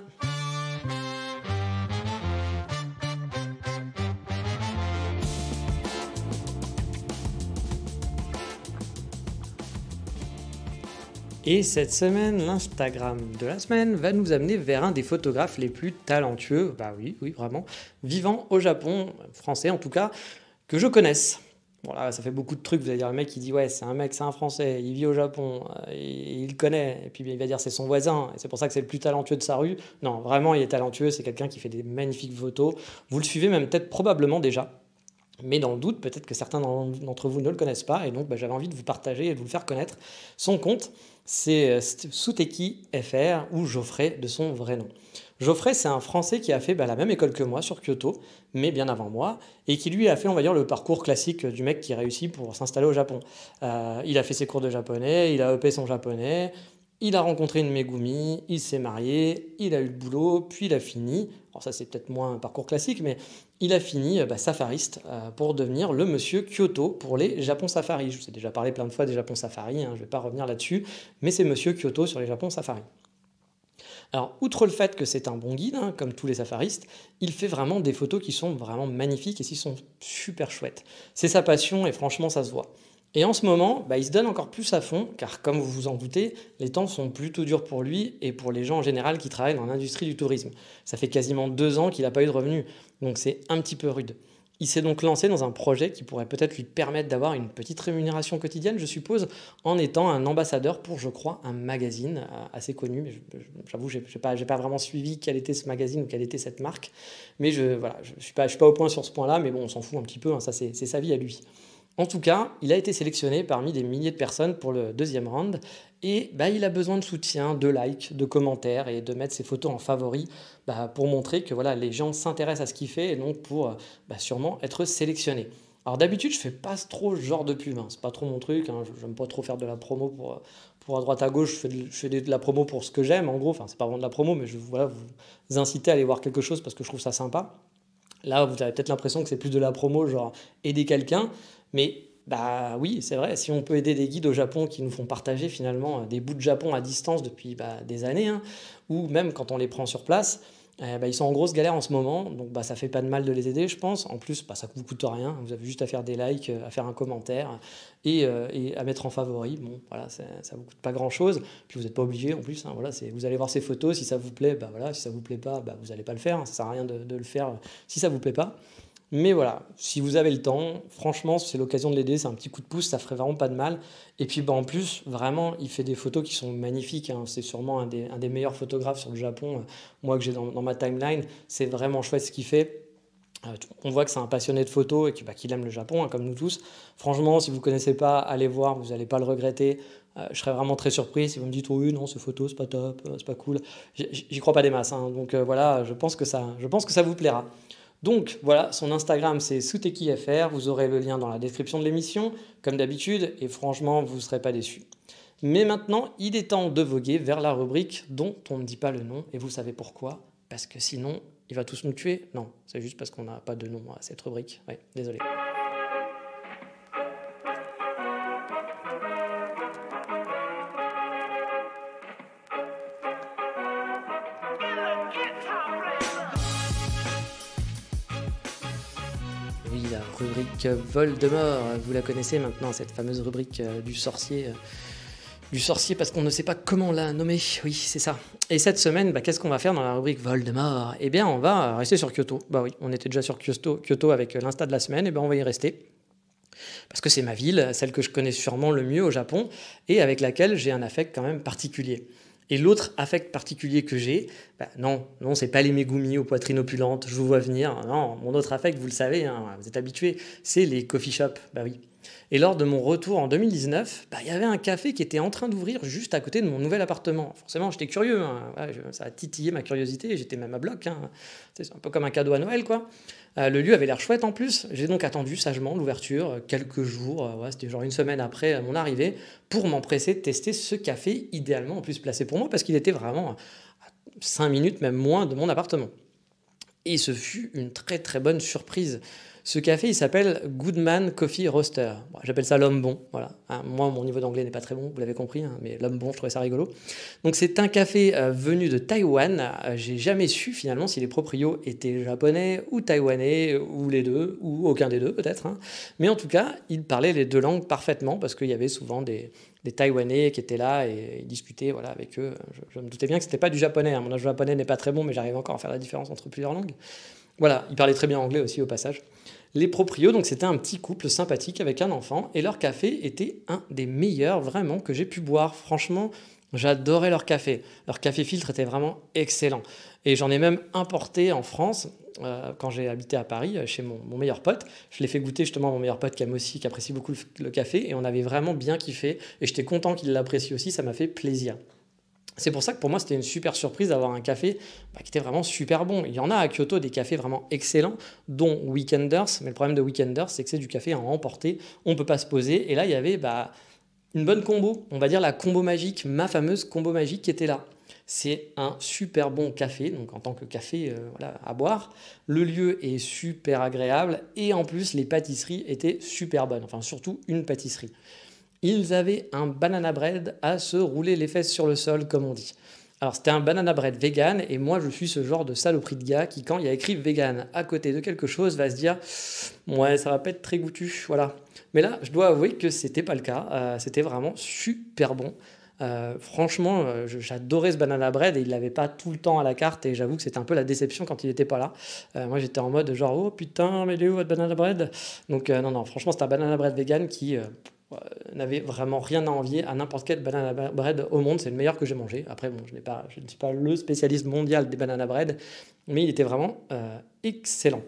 Et cette semaine, l'Instagram de la semaine va nous amener vers un des photographes les plus talentueux, bah oui, oui, vraiment, vivant au Japon, français en tout cas, que je connaisse. Voilà, ça fait beaucoup de trucs. Vous allez dire, le mec, il dit, ouais, c'est un mec, c'est un Français, il vit au Japon, euh, il, il connaît. Et puis il va dire, c'est son voisin, et c'est pour ça que c'est le plus talentueux de sa rue. Non, vraiment, il est talentueux, c'est quelqu'un qui fait des magnifiques photos. Vous le suivez même peut-être probablement déjà. Mais dans le doute, peut-être que certains d'entre vous ne le connaissent pas, et donc bah, j'avais envie de vous partager et de vous le faire connaître. Son compte, c'est euh, Souteki FR ou Geoffrey de son vrai nom. Geoffrey, c'est un Français qui a fait bah, la même école que moi sur Kyoto, mais bien avant moi, et qui lui a fait, on va dire, le parcours classique du mec qui réussit pour s'installer au Japon. Euh, il a fait ses cours de japonais, il a upé son japonais, il a rencontré une Megumi, il s'est marié, il a eu le boulot, puis il a fini, alors ça c'est peut-être moins un parcours classique, mais il a fini euh, bah, safariste euh, pour devenir le monsieur Kyoto pour les Japon Safari. Je vous ai déjà parlé plein de fois des Japon Safari, hein, je ne vais pas revenir là-dessus, mais c'est monsieur Kyoto sur les Japon Safari. Alors, outre le fait que c'est un bon guide, hein, comme tous les safaristes, il fait vraiment des photos qui sont vraiment magnifiques et qui sont super chouettes. C'est sa passion et franchement, ça se voit. Et en ce moment, bah, il se donne encore plus à fond, car comme vous vous en doutez, les temps sont plutôt durs pour lui et pour les gens en général qui travaillent dans l'industrie du tourisme. Ça fait quasiment deux ans qu'il n'a pas eu de revenus, donc c'est un petit peu rude. Il s'est donc lancé dans un projet qui pourrait peut-être lui permettre d'avoir une petite rémunération quotidienne, je suppose, en étant un ambassadeur pour, je crois, un magazine euh, assez connu. Mais j'avoue, je n'ai pas, vraiment suivi quel était ce magazine ou quelle était cette marque. Mais je ne je, suis, pas, au point sur ce point-là, mais bon, on s'en fout un petit peu, hein, c'est sa vie à lui. En tout cas, il a été sélectionné parmi des milliers de personnes pour le deuxième round et bah, il a besoin de soutien, de likes, de commentaires et de mettre ses photos en favori bah, pour montrer que voilà, les gens s'intéressent à ce qu'il fait et donc pour bah, sûrement être sélectionné. Alors d'habitude, je fais pas trop genre de pub, hein. c'est pas trop mon truc, hein. j'aime pas trop faire de la promo pour, pour à droite à gauche, je fais de, la promo pour ce que j'aime en gros, enfin c'est pas vraiment de la promo, mais je voilà, vous inciter à aller voir quelque chose parce que je trouve ça sympa. Là, vous avez peut-être l'impression que c'est plus de la promo, genre aider quelqu'un, mais bah oui, c'est vrai. Si on peut aider des guides au Japon qui nous font partager finalement euh, des bouts de Japon à distance depuis bah, des années, hein, ou même quand on les prend sur place, eh ben, ils sont en grosse galère en ce moment, donc bah, ça fait pas de mal de les aider, je pense. En plus, bah, ça vous coûte rien. Vous avez juste à faire des likes, euh, à faire un commentaire euh, et, à mettre en favori. Bon, voilà, ça, ne vous coûte pas grand chose. Puis vous n'êtes pas obligé en plus. Hein, voilà, vous allez voir ces photos. Si ça vous plaît, bah, voilà. Si ça vous plaît pas, bah, vous n'allez pas le faire. Hein, ça sert à rien de, de le faire si ça vous plaît pas. Mais voilà, si vous avez le temps, franchement, c'est l'occasion de l'aider, c'est un petit coup de pouce, ça ferait vraiment pas de mal. Et puis bah, en plus, vraiment, il fait des photos qui sont magnifiques. Hein. C'est sûrement un des, meilleurs photographes sur le Japon, euh, moi que j'ai dans, ma timeline. C'est vraiment chouette ce qu'il fait. Euh, on voit que c'est un passionné de photos et bah, qu'il aime le Japon, hein, comme nous tous. Franchement, si vous ne connaissez pas, allez voir, vous n'allez pas le regretter. Euh, je serais vraiment très surpris si vous me dites oui non ces photos c'est pas top c'est pas cool j'y crois pas des masses hein. donc voilà je pense que ça je pense que ça vous plaira donc voilà, son Instagram c'est soutekifr, vous aurez le lien dans la description de l'émission, comme d'habitude, et franchement, vous ne serez pas déçus. Mais maintenant, il est temps de voguer vers la rubrique dont on ne dit pas le nom, et vous savez pourquoi, parce que sinon, il va tous nous tuer. Non, c'est juste parce qu'on n'a pas de nom à cette rubrique. Ouais, désolé. de Voldemort. Vous la connaissez maintenant, cette fameuse rubrique euh, du sorcier. Euh, du sorcier parce qu'on ne sait pas comment la nommer. Oui, c'est ça. Et cette semaine, bah, qu'est-ce qu'on va faire dans la rubrique Voldemort Eh bien, on va rester sur Kyoto. Bah oui, on était déjà sur Kyoto, Kyoto avec l'insta de la semaine. Et eh ben, on va y rester parce que c'est ma ville, celle que je connais sûrement le mieux au Japon et avec laquelle j'ai un affect quand même particulier. Et l'autre affect particulier que j'ai, bah, non, non, c'est pas les mégoumis aux poitrines opulentes, je vous vois venir. Non, mon autre affect, vous le savez, hein, vous êtes habitué, c'est les coffee shops. Bah oui, et lors de mon retour en 2019, bah, il y avait un café qui était en train d'ouvrir juste à côté de mon nouvel appartement. Forcément, j'étais curieux, hein. ça a titillé ma curiosité, j'étais même à bloc. Hein. C'est un peu comme un cadeau à Noël, quoi. Euh, le lieu avait l'air chouette en plus. J'ai donc attendu sagement l'ouverture euh, quelques jours, euh, c'était genre une semaine après mon arrivée, pour m'empresser de tester ce café idéalement en plus placé pour moi, parce qu'il était vraiment à 5 minutes, même moins, de mon appartement. Et ce fut une très très bonne surprise. Ce café, il s'appelle Goodman Coffee Roaster. J'appelle ça l'homme bon. Voilà. Hein, moi, mon niveau d'anglais n'est pas très bon, vous l'avez compris, hein, mais l'homme bon, je trouvais ça rigolo. Donc, c'est un café euh, venu de Taïwan. Euh, j'ai jamais su finalement si les proprios étaient japonais ou taïwanais, ou les deux, ou aucun des deux peut-être. Hein. Mais en tout cas, ils parlaient les deux langues parfaitement parce qu'il y avait souvent des, Taïwanais qui étaient là et, discutaient voilà, avec eux. Je, me doutais bien que ce n'était pas du japonais. Hein. Mon japonais n'est pas très bon, mais j'arrive encore à faire la différence entre plusieurs langues. Voilà, ils parlaient très bien anglais aussi au passage les proprios, donc c'était un petit couple sympathique avec un enfant, et leur café était un des meilleurs vraiment que j'ai pu boire. Franchement, j'adorais leur café. Leur café filtre était vraiment excellent. Et j'en ai même importé en France. Euh, quand j'ai habité à Paris, euh, chez mon, meilleur pote, je l'ai fait goûter justement à mon meilleur pote qui aime aussi, qui apprécie beaucoup le café, et on avait vraiment bien kiffé. Et j'étais content qu'il l'apprécie aussi, ça m'a fait plaisir. C'est pour ça que pour moi, c'était une super surprise d'avoir un café bah, qui était vraiment super bon. Il y en a à Kyoto des cafés vraiment excellents, dont Weekenders. Mais le problème de Weekenders, c'est que c'est du café à emporter. On ne peut pas se poser. Et là, il y avait bah, une bonne combo. On va dire la combo magique, ma fameuse combo magique qui était là. C'est un super bon café, donc en tant que café euh, à boire. Le lieu est super agréable et en plus les pâtisseries étaient super bonnes, enfin surtout une pâtisserie ils avaient un banana bread à se rouler les fesses sur le sol, comme on dit. Alors c'était un banana bread vegan, et moi je suis ce genre de saloperie de gars qui, quand il y a écrit vegan à côté de quelque chose, va se dire Ouais, ça va pas être très goûtu, voilà. Mais là, je dois avouer que c'était pas le cas, euh, c'était vraiment super bon. Euh, franchement, euh, j'adorais ce banana bread et il l'avait pas tout le temps à la carte et j'avoue que c'était un peu la déception quand il n'était pas là. moi, j'étais en mode genre oh putain, mais il est où votre banana bread Donc non, non, franchement, c'est un banana bread vegan qui euh, n'avait vraiment rien à envier à n'importe quel banana bread au monde. C'est le meilleur que j'ai mangé. Après, bon, je, je ne suis pas le spécialiste mondial des banana bread, mais il était vraiment euh, excellent.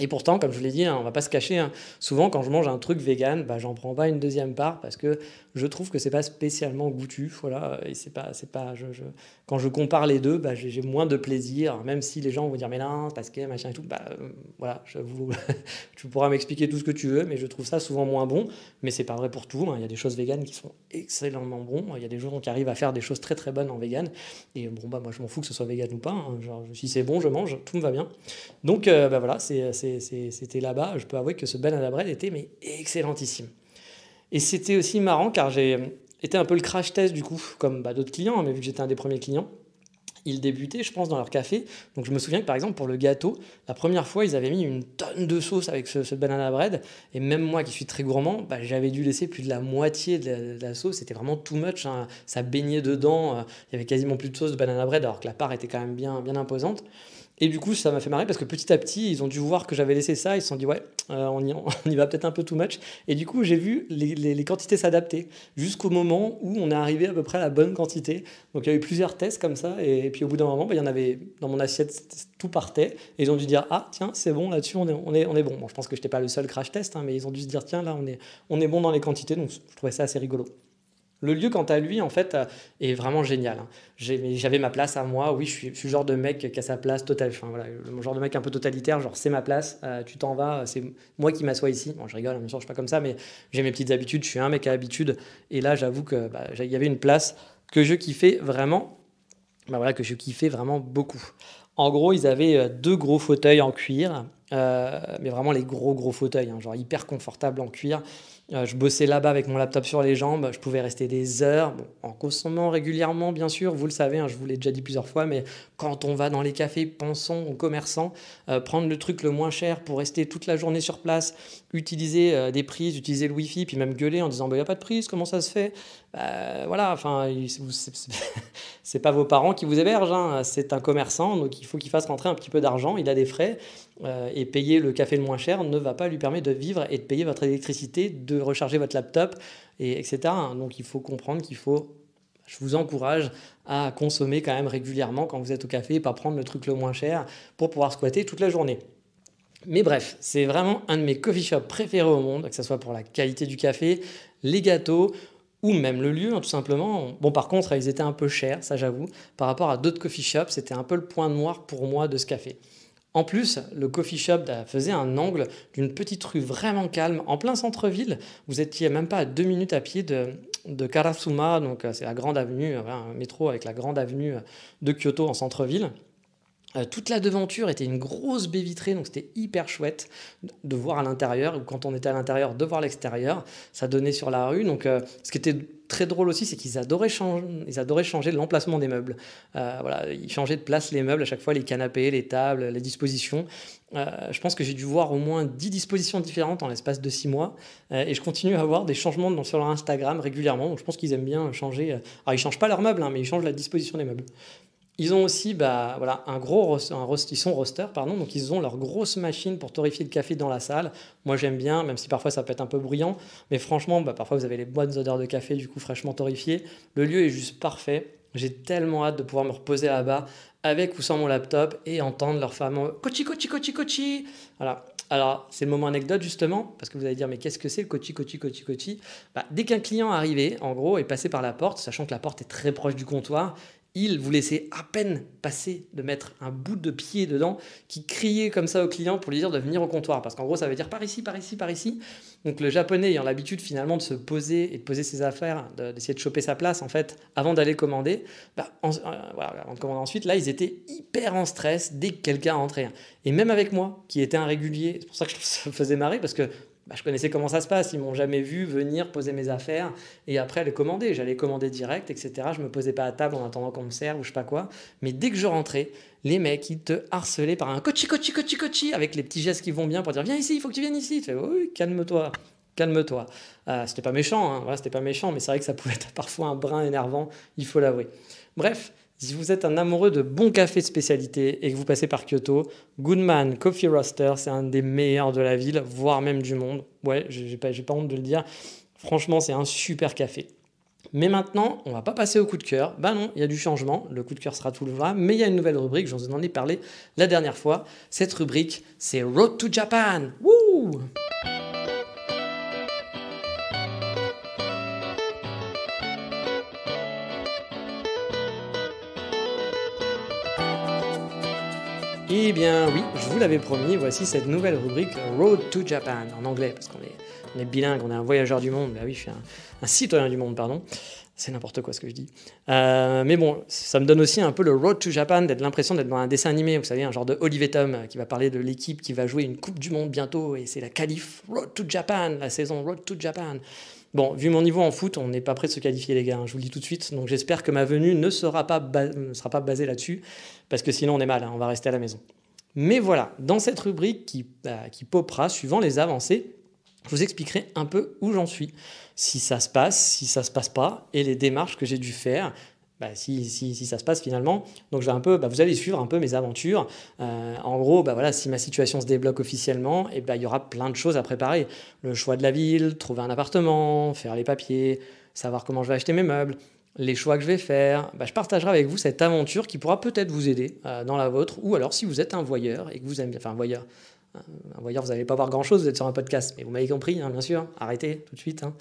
Et pourtant, comme je l'ai dit, on hein, on va pas se cacher, hein, souvent quand je mange un truc vegan, bah, j'en prends pas une deuxième part parce que je trouve que c'est pas spécialement goûtu, voilà, et c'est pas, c'est pas, je, quand je compare les deux, bah, j'ai moins de plaisir, même si les gens vont dire mais non, parce que machin et tout, bah, euh, voilà, je vous... tu pourras m'expliquer tout ce que tu veux, mais je trouve ça souvent moins bon, mais c'est pas vrai pour tout, hein, il y a des choses véganes qui sont excellemment bons, il y a des gens qui arrivent à faire des choses très très bonnes en vegan, et bon bah moi je m'en fous que ce soit vegan ou pas, genre, si c'est bon je mange, tout me va bien, donc euh, voilà, c'est c'était là-bas, je peux avouer que ce banana bread était mais excellentissime. Et c'était aussi marrant car j'ai euh, été un peu le crash test du coup, comme bah, d'autres clients, hein, mais vu que j'étais un des premiers clients, ils débutaient, je pense, dans leur café. Donc je me souviens que par exemple pour le gâteau, la première fois, ils avaient mis une tonne de sauce avec ce, banana bread. Et même moi qui suis très gourmand, bah, j'avais dû laisser plus de la moitié de la, sauce. C'était vraiment too much. Hein. Ça baignait dedans. Euh. Il y avait quasiment plus de sauce de banana bread alors que la part était quand même bien imposante. Et du coup, ça m'a fait marrer parce que petit à petit, ils ont dû voir que j'avais laissé ça. Ils se sont dit, ouais, euh, on, y, on, y, va peut-être un peu too much. Et du coup, j'ai vu les, quantités s'adapter jusqu'au moment où on est arrivé à peu près à la bonne quantité. Donc, il y a eu plusieurs tests comme ça. Et, puis, au bout d'un moment, bah, il y en avait dans mon assiette, tout partait. Et ils ont dû dire, ah, tiens, c'est bon, là-dessus, on est, on est, on est bon. bon. Je pense que j'étais pas le seul crash test, hein, mais ils ont dû se dire, tiens, là, on est, on est bon dans les quantités. Donc, je trouvais ça assez rigolo. Le lieu, quant à lui, en fait, euh, est vraiment génial. Hein. J'avais ma place à moi. Oui, je suis, le genre de mec qui a sa place totale. Enfin, voilà, le genre de mec un peu totalitaire, genre c'est ma place, euh, tu t'en vas, euh, c'est moi qui m'assois ici. Bon, je rigole, hein, bien sûr, je suis pas comme ça, mais j'ai mes petites habitudes. Je suis un mec à habitude. Et là, j'avoue qu'il bah, y avait une place que je kiffais vraiment. Bah, voilà, que je kiffais vraiment beaucoup. En gros, ils avaient deux gros fauteuils en cuir, mais vraiment les gros gros fauteuils, hein, genre hyper confortables en cuir. Euh, je bossais là-bas avec mon laptop sur les jambes, je pouvais rester des heures, en consommant régulièrement bien sûr, vous le savez, hein, je vous l'ai déjà dit plusieurs fois, mais quand on va dans les cafés, pensons aux commerçants, euh, prendre le truc le moins cher pour rester toute la journée sur place, utiliser euh, des prises, utiliser le wifi, puis même gueuler en disant bah, il n'y a pas de prise, comment ça se fait bah, voilà, enfin, c'est pas vos parents qui vous hébergent, hein. c'est un commerçant, donc il faut qu'il fasse rentrer un petit peu d'argent, il a des frais, euh, et payer le café le moins cher ne va pas lui permettre de vivre et de payer votre électricité, de recharger votre laptop, et etc. Donc il faut comprendre qu'il faut, je vous encourage à consommer quand même régulièrement quand vous êtes au café, et pas prendre le truc le moins cher pour pouvoir squatter toute la journée. Mais bref, c'est vraiment un de mes coffee shops préférés au monde, que ce soit pour la qualité du café, les gâteaux ou même le lieu, hein, tout simplement. Bon, par contre, ils étaient un peu chers, ça j'avoue, par rapport à d'autres coffee shops, c'était un peu le point noir pour moi de ce café. En plus, le coffee shop faisait un angle d'une petite rue vraiment calme, en plein centre-ville. Vous étiez même pas à deux minutes à pied de, de Karasuma, donc euh, c'est la grande avenue, euh, un métro avec la grande avenue euh, de Kyoto en centre-ville. Euh, toute la devanture était une grosse baie vitrée, donc c'était hyper chouette de voir à l'intérieur, ou quand on était à l'intérieur, de voir l'extérieur. Ça donnait sur la rue. Donc, euh, ce qui était très drôle aussi, c'est qu'ils adoraient, changer, ils adoraient changer l'emplacement des meubles. Euh, voilà, ils changeaient de place les meubles à chaque fois, les canapés, les tables, les dispositions. je pense que j'ai dû voir au moins 10 dispositions différentes en l'espace de 6 mois. et je continue à voir des changements sur leur Instagram régulièrement. Donc je pense qu'ils aiment bien changer. Alors ils changent pas leurs meubles, hein, mais ils changent la disposition des meubles. Ils ont aussi bah, voilà, un gros un ils sont roaster, pardon, donc ils ont leur grosse machine pour torréfier le café dans la salle. Moi j'aime bien, même si parfois ça peut être un peu bruyant, mais franchement, bah, parfois vous avez les bonnes odeurs de café du coup fraîchement torréfié. Le lieu est juste parfait. J'ai tellement hâte de pouvoir me reposer là-bas avec ou sans mon laptop et entendre leur fameux cochi cochi cochi cochi. Alors, c'est le moment anecdote justement, parce que vous allez dire, mais qu'est-ce que c'est le cochi cochi cochi bah, Dès qu'un client arrivé, en gros, est passé par la porte, sachant que la porte est très proche du comptoir, il vous laissait à peine passer de mettre un bout de pied dedans, qui criait comme ça au client pour lui dire de venir au comptoir. Parce qu'en gros, ça veut dire par ici, par ici, par ici. Donc le japonais ayant l'habitude finalement de se poser et de poser ses affaires, d'essayer de, choper sa place en fait, avant d'aller commander, bah, en, euh, voilà, avant de commander ensuite, là, ils étaient hyper en stress dès que quelqu'un entrait. Et même avec moi, qui était un régulier, c'est pour ça que je me faisais marrer, parce que bah, je connaissais comment ça se passe. Ils m'ont jamais vu venir poser mes affaires et après les commander. J'allais commander direct, etc. Je me posais pas à table en attendant qu'on me serve ou je sais pas quoi. Mais dès que je rentrais, les mecs, ils te harcelaient par un cochi, cochi, cochi, cochi, avec les petits gestes qui vont bien pour dire Viens ici, il faut que tu viennes ici. Tu fais Oui, calme-toi calme-toi. Euh, c'était pas méchant, hein. c'était pas méchant, mais c'est vrai que ça pouvait être parfois un brin énervant, il faut l'avouer. Bref, si vous êtes un amoureux de bons cafés de spécialité et que vous passez par Kyoto, Goodman Coffee Roaster, c'est un des meilleurs de la ville, voire même du monde. Ouais, j'ai pas, pas honte de le dire. Franchement, c'est un super café. Mais maintenant, on va pas passer au coup de cœur. Bah non, il y a du changement. Le coup de cœur sera tout le vrai, mais il y a une nouvelle rubrique. J'en ai parlé la dernière fois. Cette rubrique, c'est Road to Japan. Wouh! Eh bien oui, je vous l'avais promis, voici cette nouvelle rubrique Road to Japan, en anglais, parce qu'on est, on bilingue, on est un voyageur du monde, bah oui, je suis un, citoyen du monde, pardon. C'est n'importe quoi ce que je dis. Euh, mais bon, ça me donne aussi un peu le Road to Japan, d'être l'impression d'être dans un dessin animé, vous savez, un genre de Olivier Tom euh, qui va parler de l'équipe qui va jouer une Coupe du Monde bientôt, et c'est la qualif Road to Japan, la saison Road to Japan. Bon, vu mon niveau en foot, on n'est pas prêt de se qualifier, les gars, hein, je vous le dis tout de suite. Donc j'espère que ma venue ne sera pas, sera pas basée là-dessus, parce que sinon on est mal, hein, on va rester à la maison. Mais voilà, dans cette rubrique qui, bah, qui popera suivant les avancées, je vous expliquerai un peu où j'en suis, si ça se passe, si ça se passe pas, et les démarches que j'ai dû faire, bah, si, ça se passe finalement. Donc je un peu, bah, vous allez suivre un peu mes aventures. Euh, en gros, voilà, si ma situation se débloque officiellement, et il y aura plein de choses à préparer. Le choix de la ville, trouver un appartement, faire les papiers, savoir comment je vais acheter mes meubles les choix que je vais faire. Bah, je partagerai avec vous cette aventure qui pourra peut-être vous aider euh, dans la vôtre. Ou alors, si vous êtes un voyeur et que vous aimez enfin, un voyeur, euh, un voyeur, vous n'allez pas voir grand-chose, vous êtes sur un podcast, mais vous m'avez compris, hein, bien sûr, arrêtez tout de suite. Hein.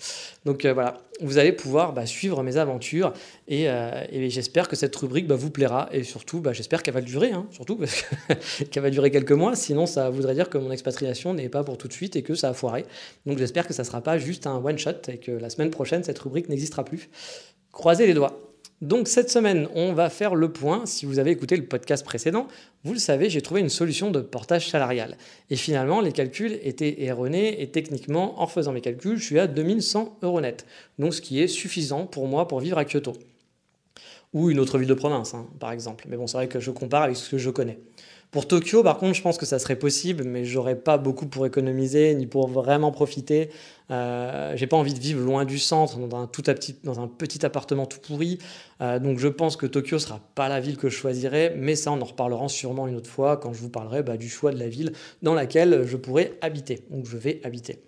Donc euh, voilà, vous allez pouvoir bah, suivre mes aventures et, j'espère que cette rubrique bah, vous plaira et surtout, j'espère qu'elle va durer, hein. surtout parce qu'elle va durer quelques mois, sinon ça voudrait dire que mon expatriation n'est pas pour tout de suite et que ça a foiré. Donc j'espère que ça ne sera pas juste un one-shot et que la semaine prochaine, cette rubrique n'existera plus. Croisez les doigts. Donc cette semaine, on va faire le point. Si vous avez écouté le podcast précédent, vous le savez, j'ai trouvé une solution de portage salarial. Et finalement, les calculs étaient erronés et techniquement, en faisant mes calculs, je suis à 2100 euros net. Donc ce qui est suffisant pour moi pour vivre à Kyoto. Ou une autre ville de province, hein, par exemple. Mais bon, c'est vrai que je compare avec ce que je connais. Pour Tokyo, par contre, je pense que ça serait possible, mais j'aurais pas beaucoup pour économiser ni pour vraiment profiter. Euh, j'ai pas envie de vivre loin du centre, dans un, tout petit, dans un petit appartement tout pourri. Euh, donc je pense que Tokyo sera pas la ville que je choisirais, mais ça, on en reparlera sûrement une autre fois quand je vous parlerai bah, du choix de la ville dans laquelle je pourrais habiter, donc je vais habiter.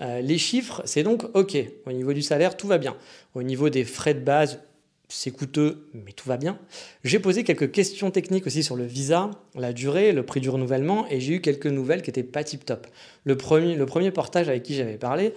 Euh, les chiffres, c'est donc OK. Au niveau du salaire, tout va bien. Au niveau des frais de base, c'est coûteux, mais tout va bien. J'ai posé quelques questions techniques aussi sur le visa, la durée, le prix du renouvellement, et j'ai eu quelques nouvelles qui n'étaient pas tip top le premier, le premier portage avec qui j'avais parlé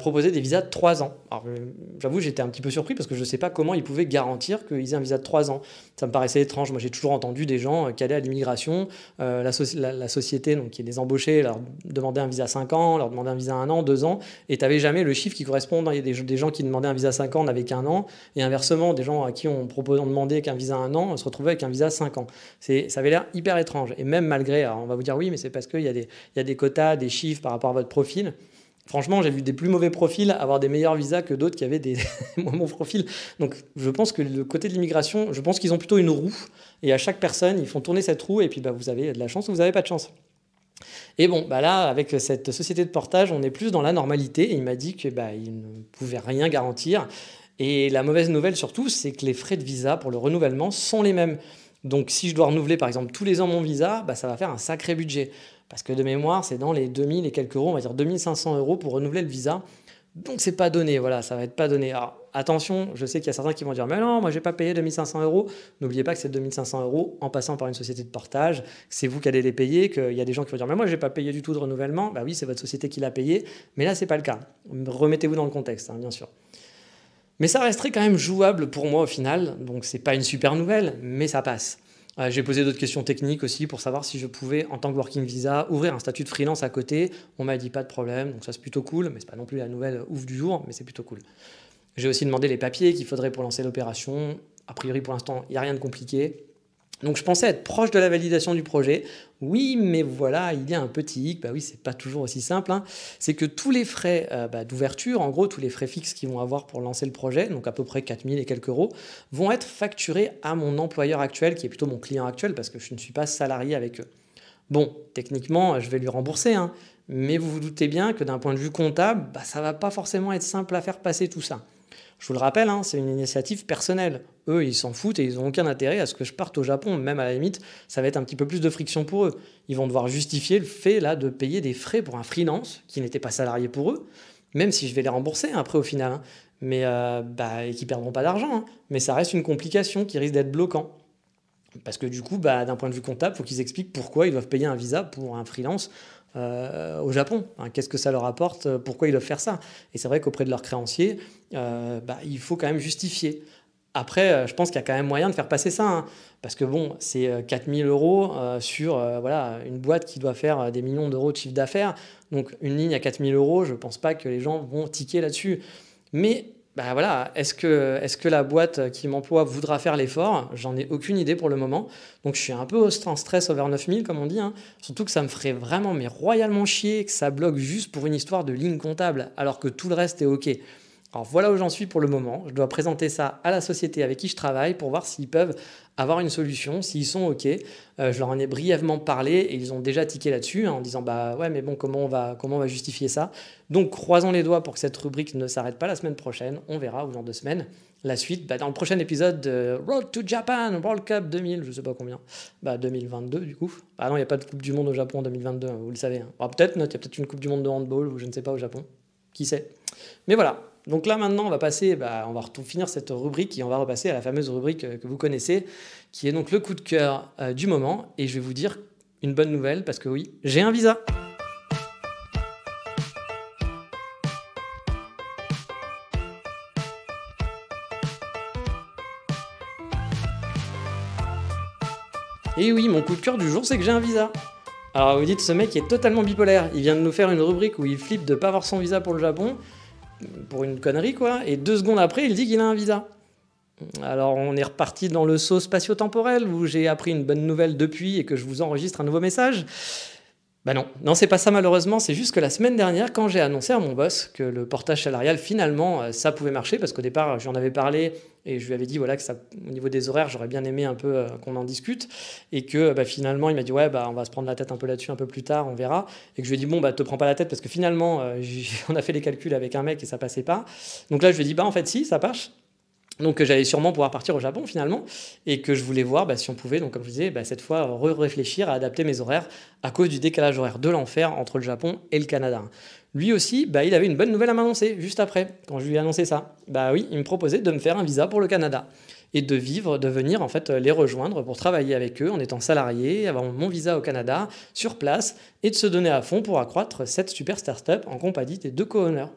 proposait des visas de 3 ans. Alors, euh, j'avoue, j'étais un petit peu surpris parce que je ne sais pas comment ils pouvaient garantir qu'ils aient un visa de 3 ans. Ça me paraissait étrange. Moi, j'ai toujours entendu des gens qui euh, allaient à l'immigration, euh, la, la, société donc, qui les embauchait, leur demandait un visa 5 ans, leur demandait un visa 1 an, 2 ans, et tu n'avais jamais le chiffre qui correspond. Il y a des, gens qui demandaient un visa 5 ans n'avaient qu'un an, et inversement, des gens à qui on, proposait, on demandait qu'un visa 1 an se retrouvaient avec un visa 5 ans. Ça avait l'air hyper étrange. Et même malgré, alors on va vous dire oui, mais c'est parce qu'il y, y a des quotas, des chiffres, par rapport à votre profil. Franchement, j'ai vu des plus mauvais profils avoir des meilleurs visas que d'autres qui avaient des bons profils. Donc, je pense que le côté de l'immigration, je pense qu'ils ont plutôt une roue. Et à chaque personne, ils font tourner cette roue. Et puis, bah, vous avez de la chance ou vous n'avez pas de chance. Et bon, bah là, avec cette société de portage, on est plus dans la normalité. il m'a dit qu'il bah, ne pouvait rien garantir. Et la mauvaise nouvelle surtout, c'est que les frais de visa pour le renouvellement sont les mêmes. Donc si je dois renouveler par exemple tous les ans mon visa, bah, ça va faire un sacré budget. Parce que de mémoire, c'est dans les 2000 et quelques euros, on va dire 2500 euros pour renouveler le visa. Donc c'est pas donné, voilà, ça va être pas donné. Alors attention, je sais qu'il y a certains qui vont dire mais non, moi j'ai pas payé 2500 euros. N'oubliez pas que c'est 2500 euros, en passant par une société de portage, c'est vous qui allez les payer. Qu'il y a des gens qui vont dire mais moi j'ai pas payé du tout de renouvellement. Ben oui, c'est votre société qui l'a payé, mais là c'est pas le cas. Remettez-vous dans le contexte, hein, bien sûr. Mais ça resterait quand même jouable pour moi au final, donc c'est pas une super nouvelle, mais ça passe. Ah, j'ai posé d'autres questions techniques aussi pour savoir si je pouvais, en tant que Working Visa, ouvrir un statut de freelance à côté. On m'a dit pas de problème, donc ça c'est plutôt cool, mais c'est pas non plus la nouvelle ouf du jour, mais c'est plutôt cool. J'ai aussi demandé les papiers qu'il faudrait pour lancer l'opération. A priori, pour l'instant, il n'y a rien de compliqué. Donc je pensais être proche de la validation du projet. Oui, mais voilà, il y a un petit hic. Bah oui, c'est pas toujours aussi simple. Hein. C'est que tous les frais euh, bah, d'ouverture, en gros, tous les frais fixes qu'ils vont avoir pour lancer le projet, donc à peu près 4000 et quelques euros, vont être facturés à mon employeur actuel, qui est plutôt mon client actuel, parce que je ne suis pas salarié avec eux. Bon, techniquement, je vais lui rembourser, hein. mais vous vous doutez bien que d'un point de vue comptable, bah, ça va pas forcément être simple à faire passer tout ça. Je vous le rappelle, hein, c'est une initiative personnelle. Eux, ils s'en foutent et ils n'ont aucun intérêt à ce que je parte au Japon. Même à la limite, ça va être un petit peu plus de friction pour eux. Ils vont devoir justifier le fait là de payer des frais pour un freelance qui n'était pas salarié pour eux, même si je vais les rembourser hein, après au final. Hein. Mais ne euh, bah, qui perdront pas d'argent. Mais ça reste une complication qui risque d'être bloquant. Parce que du coup, bah, d'un point de vue comptable, il faut qu'ils expliquent pourquoi ils doivent payer un visa pour un freelance euh, au Japon. Hein, qu'est-ce que ça leur apporte euh, Pourquoi ils doivent faire ça Et c'est vrai qu'auprès de leurs créanciers, euh, bah, il faut quand même justifier. Après, je pense qu'il y a quand même moyen de faire passer ça. Hein, parce que bon, c'est 4000 euros sur voilà, une boîte qui doit faire des millions d'euros de chiffre d'affaires. Donc une ligne à 4000 euros, je ne pense pas que les gens vont tiquer là-dessus. Mais bah, voilà, est-ce que, que la boîte qui m'emploie voudra faire l'effort J'en ai aucune idée pour le moment. Donc je suis un peu en stress over 9000, comme on dit. Hein. Surtout que ça me ferait vraiment, mais royalement chier que ça bloque juste pour une histoire de ligne comptable, alors que tout le reste est OK voilà où j'en suis pour le moment. Je dois présenter ça à la société avec qui je travaille pour voir s'ils peuvent avoir une solution, s'ils sont OK. Euh, je leur en ai brièvement parlé et ils ont déjà tiqué là-dessus hein, en disant bah ouais mais bon comment on va comment on va justifier ça. Donc croisons les doigts pour que cette rubrique ne s'arrête pas la semaine prochaine. On verra au dans de semaine La suite, bah, dans le prochain épisode de Road to Japan World Cup 2000, je ne sais pas combien, bah 2022 du coup. Ah non, il n'y a pas de Coupe du Monde au Japon en 2022, hein, vous le savez. Hein. peut-être, il y a peut-être une Coupe du Monde de handball ou je ne sais pas au Japon. Qui sait. Mais voilà, donc là maintenant, on va passer, bah, on va finir cette rubrique et on va repasser à la fameuse rubrique euh, que vous connaissez, qui est donc le coup de cœur euh, du moment. Et je vais vous dire une bonne nouvelle parce que oui, j'ai un visa. Et oui, mon coup de cœur du jour, c'est que j'ai un visa. Alors vous dites, ce mec est totalement bipolaire. Il vient de nous faire une rubrique où il flippe de pas avoir son visa pour le Japon pour une connerie, quoi. Et deux secondes après, il dit qu'il a un visa. Alors on est reparti dans le saut spatio-temporel où j'ai appris une bonne nouvelle depuis et que je vous enregistre un nouveau message. Bah non, non, c'est pas ça malheureusement, c'est juste que la semaine dernière, quand j'ai annoncé à mon boss que le portage salarial, finalement, euh, ça pouvait marcher, parce qu'au départ, j'en avais parlé et je lui avais dit, voilà, que ça, au niveau des horaires, j'aurais bien aimé un peu euh, qu'on en discute, et que bah, finalement, il m'a dit, ouais, bah, on va se prendre la tête un peu là-dessus un peu plus tard, on verra, et que je lui ai dit, bon, bah, te prends pas la tête, parce que finalement, euh, on a fait les calculs avec un mec et ça passait pas. Donc là, je lui ai dit, bah, en fait, si, ça marche, donc j'allais sûrement pouvoir partir au Japon finalement et que je voulais voir bah, si on pouvait, donc comme je disais, bah, cette fois réfléchir à adapter mes horaires à cause du décalage horaire de l'enfer entre le Japon et le Canada. Lui aussi, bah, il avait une bonne nouvelle à m'annoncer juste après quand je lui ai annoncé ça. Bah oui, il me proposait de me faire un visa pour le Canada et de vivre, de venir en fait les rejoindre pour travailler avec eux en étant salarié, avoir mon visa au Canada sur place et de se donner à fond pour accroître cette super start-up en compagnie des deux co-owners.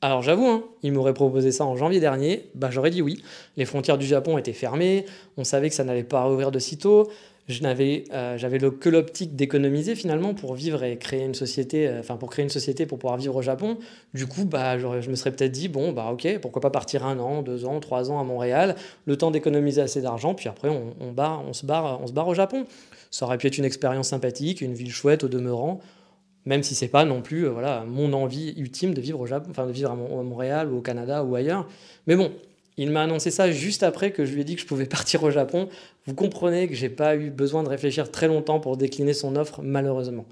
Alors j'avoue, hein, il m'aurait proposé ça en janvier dernier, bah j'aurais dit oui. Les frontières du Japon étaient fermées, on savait que ça n'allait pas rouvrir de sitôt. Euh, j'avais le que l'optique d'économiser finalement pour vivre et créer une société, euh, enfin pour créer une société pour pouvoir vivre au Japon. Du coup, bah, je me serais peut-être dit, bon, bah ok, pourquoi pas partir un an, deux ans, trois ans à Montréal, le temps d'économiser assez d'argent, puis après on, se barre, on se barre au Japon. Ça aurait pu être une expérience sympathique, une ville chouette au demeurant même si c'est pas non plus euh, voilà mon envie ultime de vivre au Japon, enfin de vivre à, Montréal ou au Canada ou ailleurs. Mais bon, il m'a annoncé ça juste après que je lui ai dit que je pouvais partir au Japon. Vous comprenez que j'ai pas eu besoin de réfléchir très longtemps pour décliner son offre, malheureusement.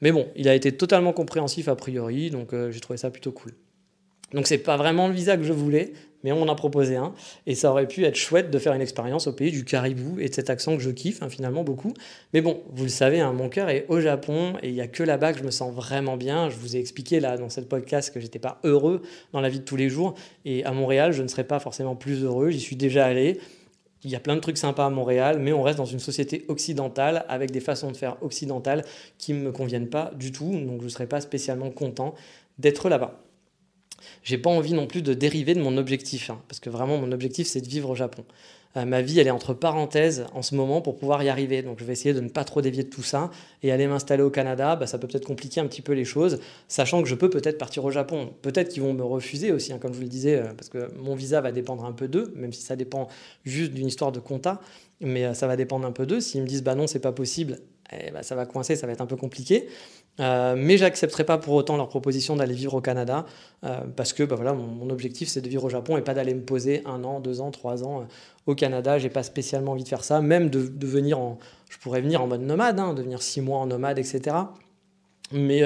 Mais bon, il a été totalement compréhensif a priori, donc euh, j'ai trouvé ça plutôt cool. Donc c'est pas vraiment le visa que je voulais, mais on en a proposé un. Et ça aurait pu être chouette de faire une expérience au pays du caribou et de cet accent que je kiffe hein, finalement beaucoup. Mais bon, vous le savez, hein, mon cœur est au Japon et il n'y a que là-bas que je me sens vraiment bien. Je vous ai expliqué là dans cette podcast que j'étais pas heureux dans la vie de tous les jours. Et à Montréal, je ne serais pas forcément plus heureux. J'y suis déjà allé. Il y a plein de trucs sympas à Montréal, mais on reste dans une société occidentale avec des façons de faire occidentales qui ne me conviennent pas du tout. Donc je ne serais pas spécialement content d'être là-bas j'ai pas envie non plus de dériver de mon objectif, hein, parce que vraiment mon objectif c'est de vivre au Japon. Euh, ma vie elle est entre parenthèses en ce moment pour pouvoir y arriver, donc je vais essayer de ne pas trop dévier de tout ça et aller m'installer au Canada, bah, ça peut peut-être compliquer un petit peu les choses, sachant que je peux peut-être partir au Japon. Peut-être qu'ils vont me refuser aussi, hein, comme je vous le disais, euh, parce que mon visa va dépendre un peu d'eux, même si ça dépend juste d'une histoire de compta, mais euh, ça va dépendre un peu d'eux. S'ils me disent bah non c'est pas possible, eh, bah, ça va coincer, ça va être un peu compliqué. Euh, mais j'accepterai pas pour autant leur proposition d'aller vivre au Canada euh, parce que bah voilà, mon, objectif c'est de vivre au Japon et pas d'aller me poser un an, deux ans, trois ans euh, au Canada. J'ai pas spécialement envie de faire ça, même de, venir en, je pourrais venir en mode nomade, hein, devenir six mois en nomade, etc. Mais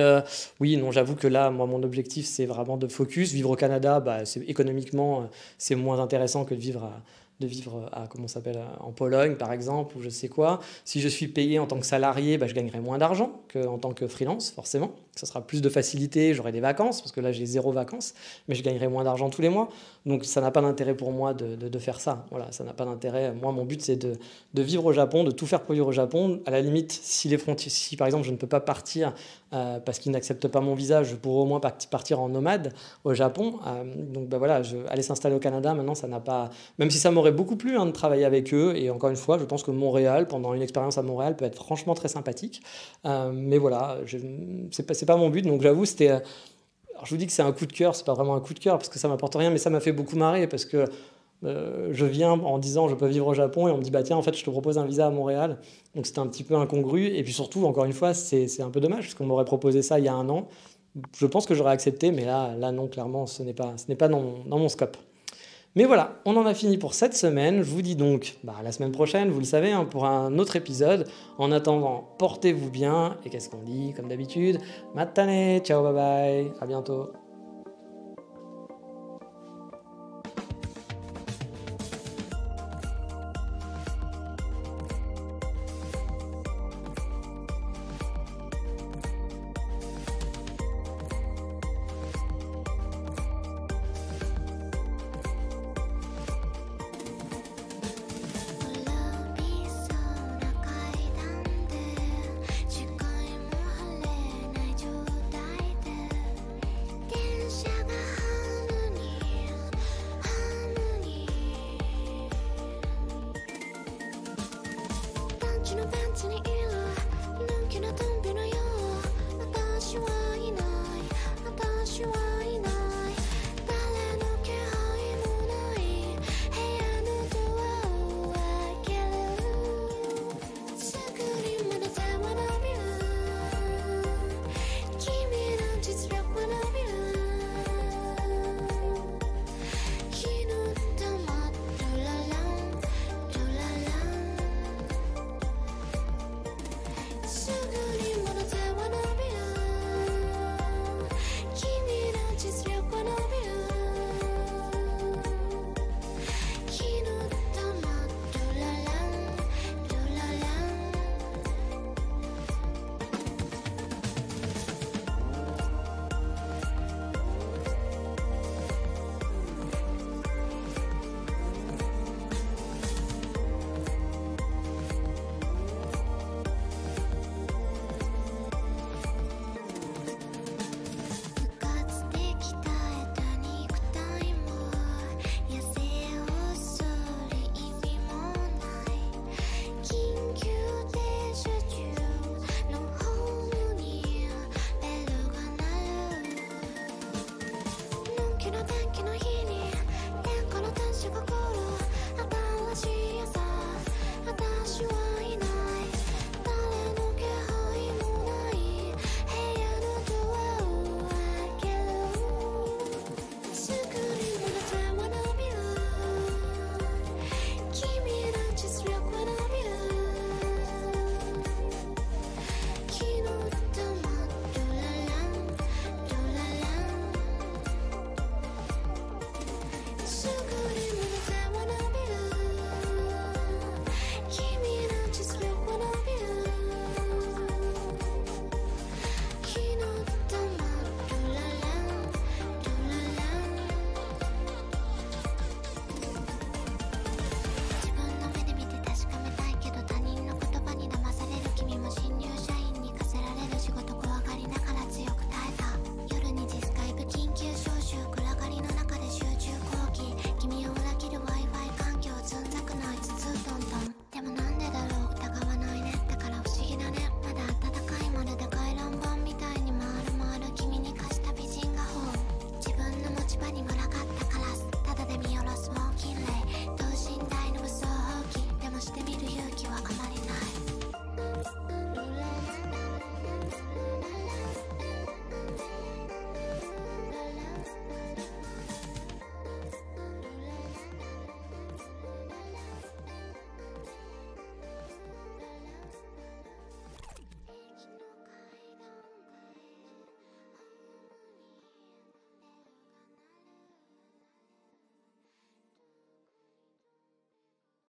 oui, non, j'avoue que là, moi, mon objectif, c'est vraiment de focus. Vivre au Canada, bah, économiquement, c'est moins intéressant que de vivre à, de vivre à, comment s'appelle, en Pologne par exemple, ou je sais quoi. Si je suis payé en tant que salarié, bah, je gagnerai moins d'argent qu'en tant que freelance, forcément. Ça sera plus de facilité, j'aurai des vacances, parce que là j'ai zéro vacances, mais je gagnerai moins d'argent tous les mois. Donc ça n'a pas d'intérêt pour moi de, de, faire ça. Voilà, ça n'a pas d'intérêt. Moi, mon but c'est de, de, vivre au Japon, de tout faire produire au Japon. À la limite, si, les frontières, si par exemple je ne peux pas partir euh, parce qu'ils n'acceptent pas mon visa, je pourrais au moins partir en nomade au Japon. Euh, donc bah, voilà, je, aller s'installer au Canada, maintenant ça n'a pas. Même si ça me beaucoup plus hein, de travailler avec eux. Et encore une fois, je pense que Montréal, pendant une expérience à Montréal, peut être franchement très sympathique. Euh, mais voilà, c'est pas, pas mon but. Donc j'avoue, c'était. Euh, alors je vous dis que c'est un coup de cœur, c'est pas vraiment un coup de cœur parce que ça m'apporte rien, mais ça m'a fait beaucoup marrer parce que euh, je viens en disant je peux vivre au Japon et on me dit bah tiens en fait je te propose un visa à Montréal donc c'était un petit peu incongru et puis surtout encore une fois c'est un peu dommage parce qu'on m'aurait proposé ça il y a un an je pense que j'aurais accepté mais là là non clairement ce n'est pas ce n'est pas dans, dans mon scope mais voilà, on en a fini pour cette semaine. Je vous dis donc bah, la semaine prochaine, vous le savez, hein, pour un autre épisode. En attendant, portez-vous bien. Et qu'est-ce qu'on dit, comme d'habitude Matane, ciao, bye bye, à bientôt.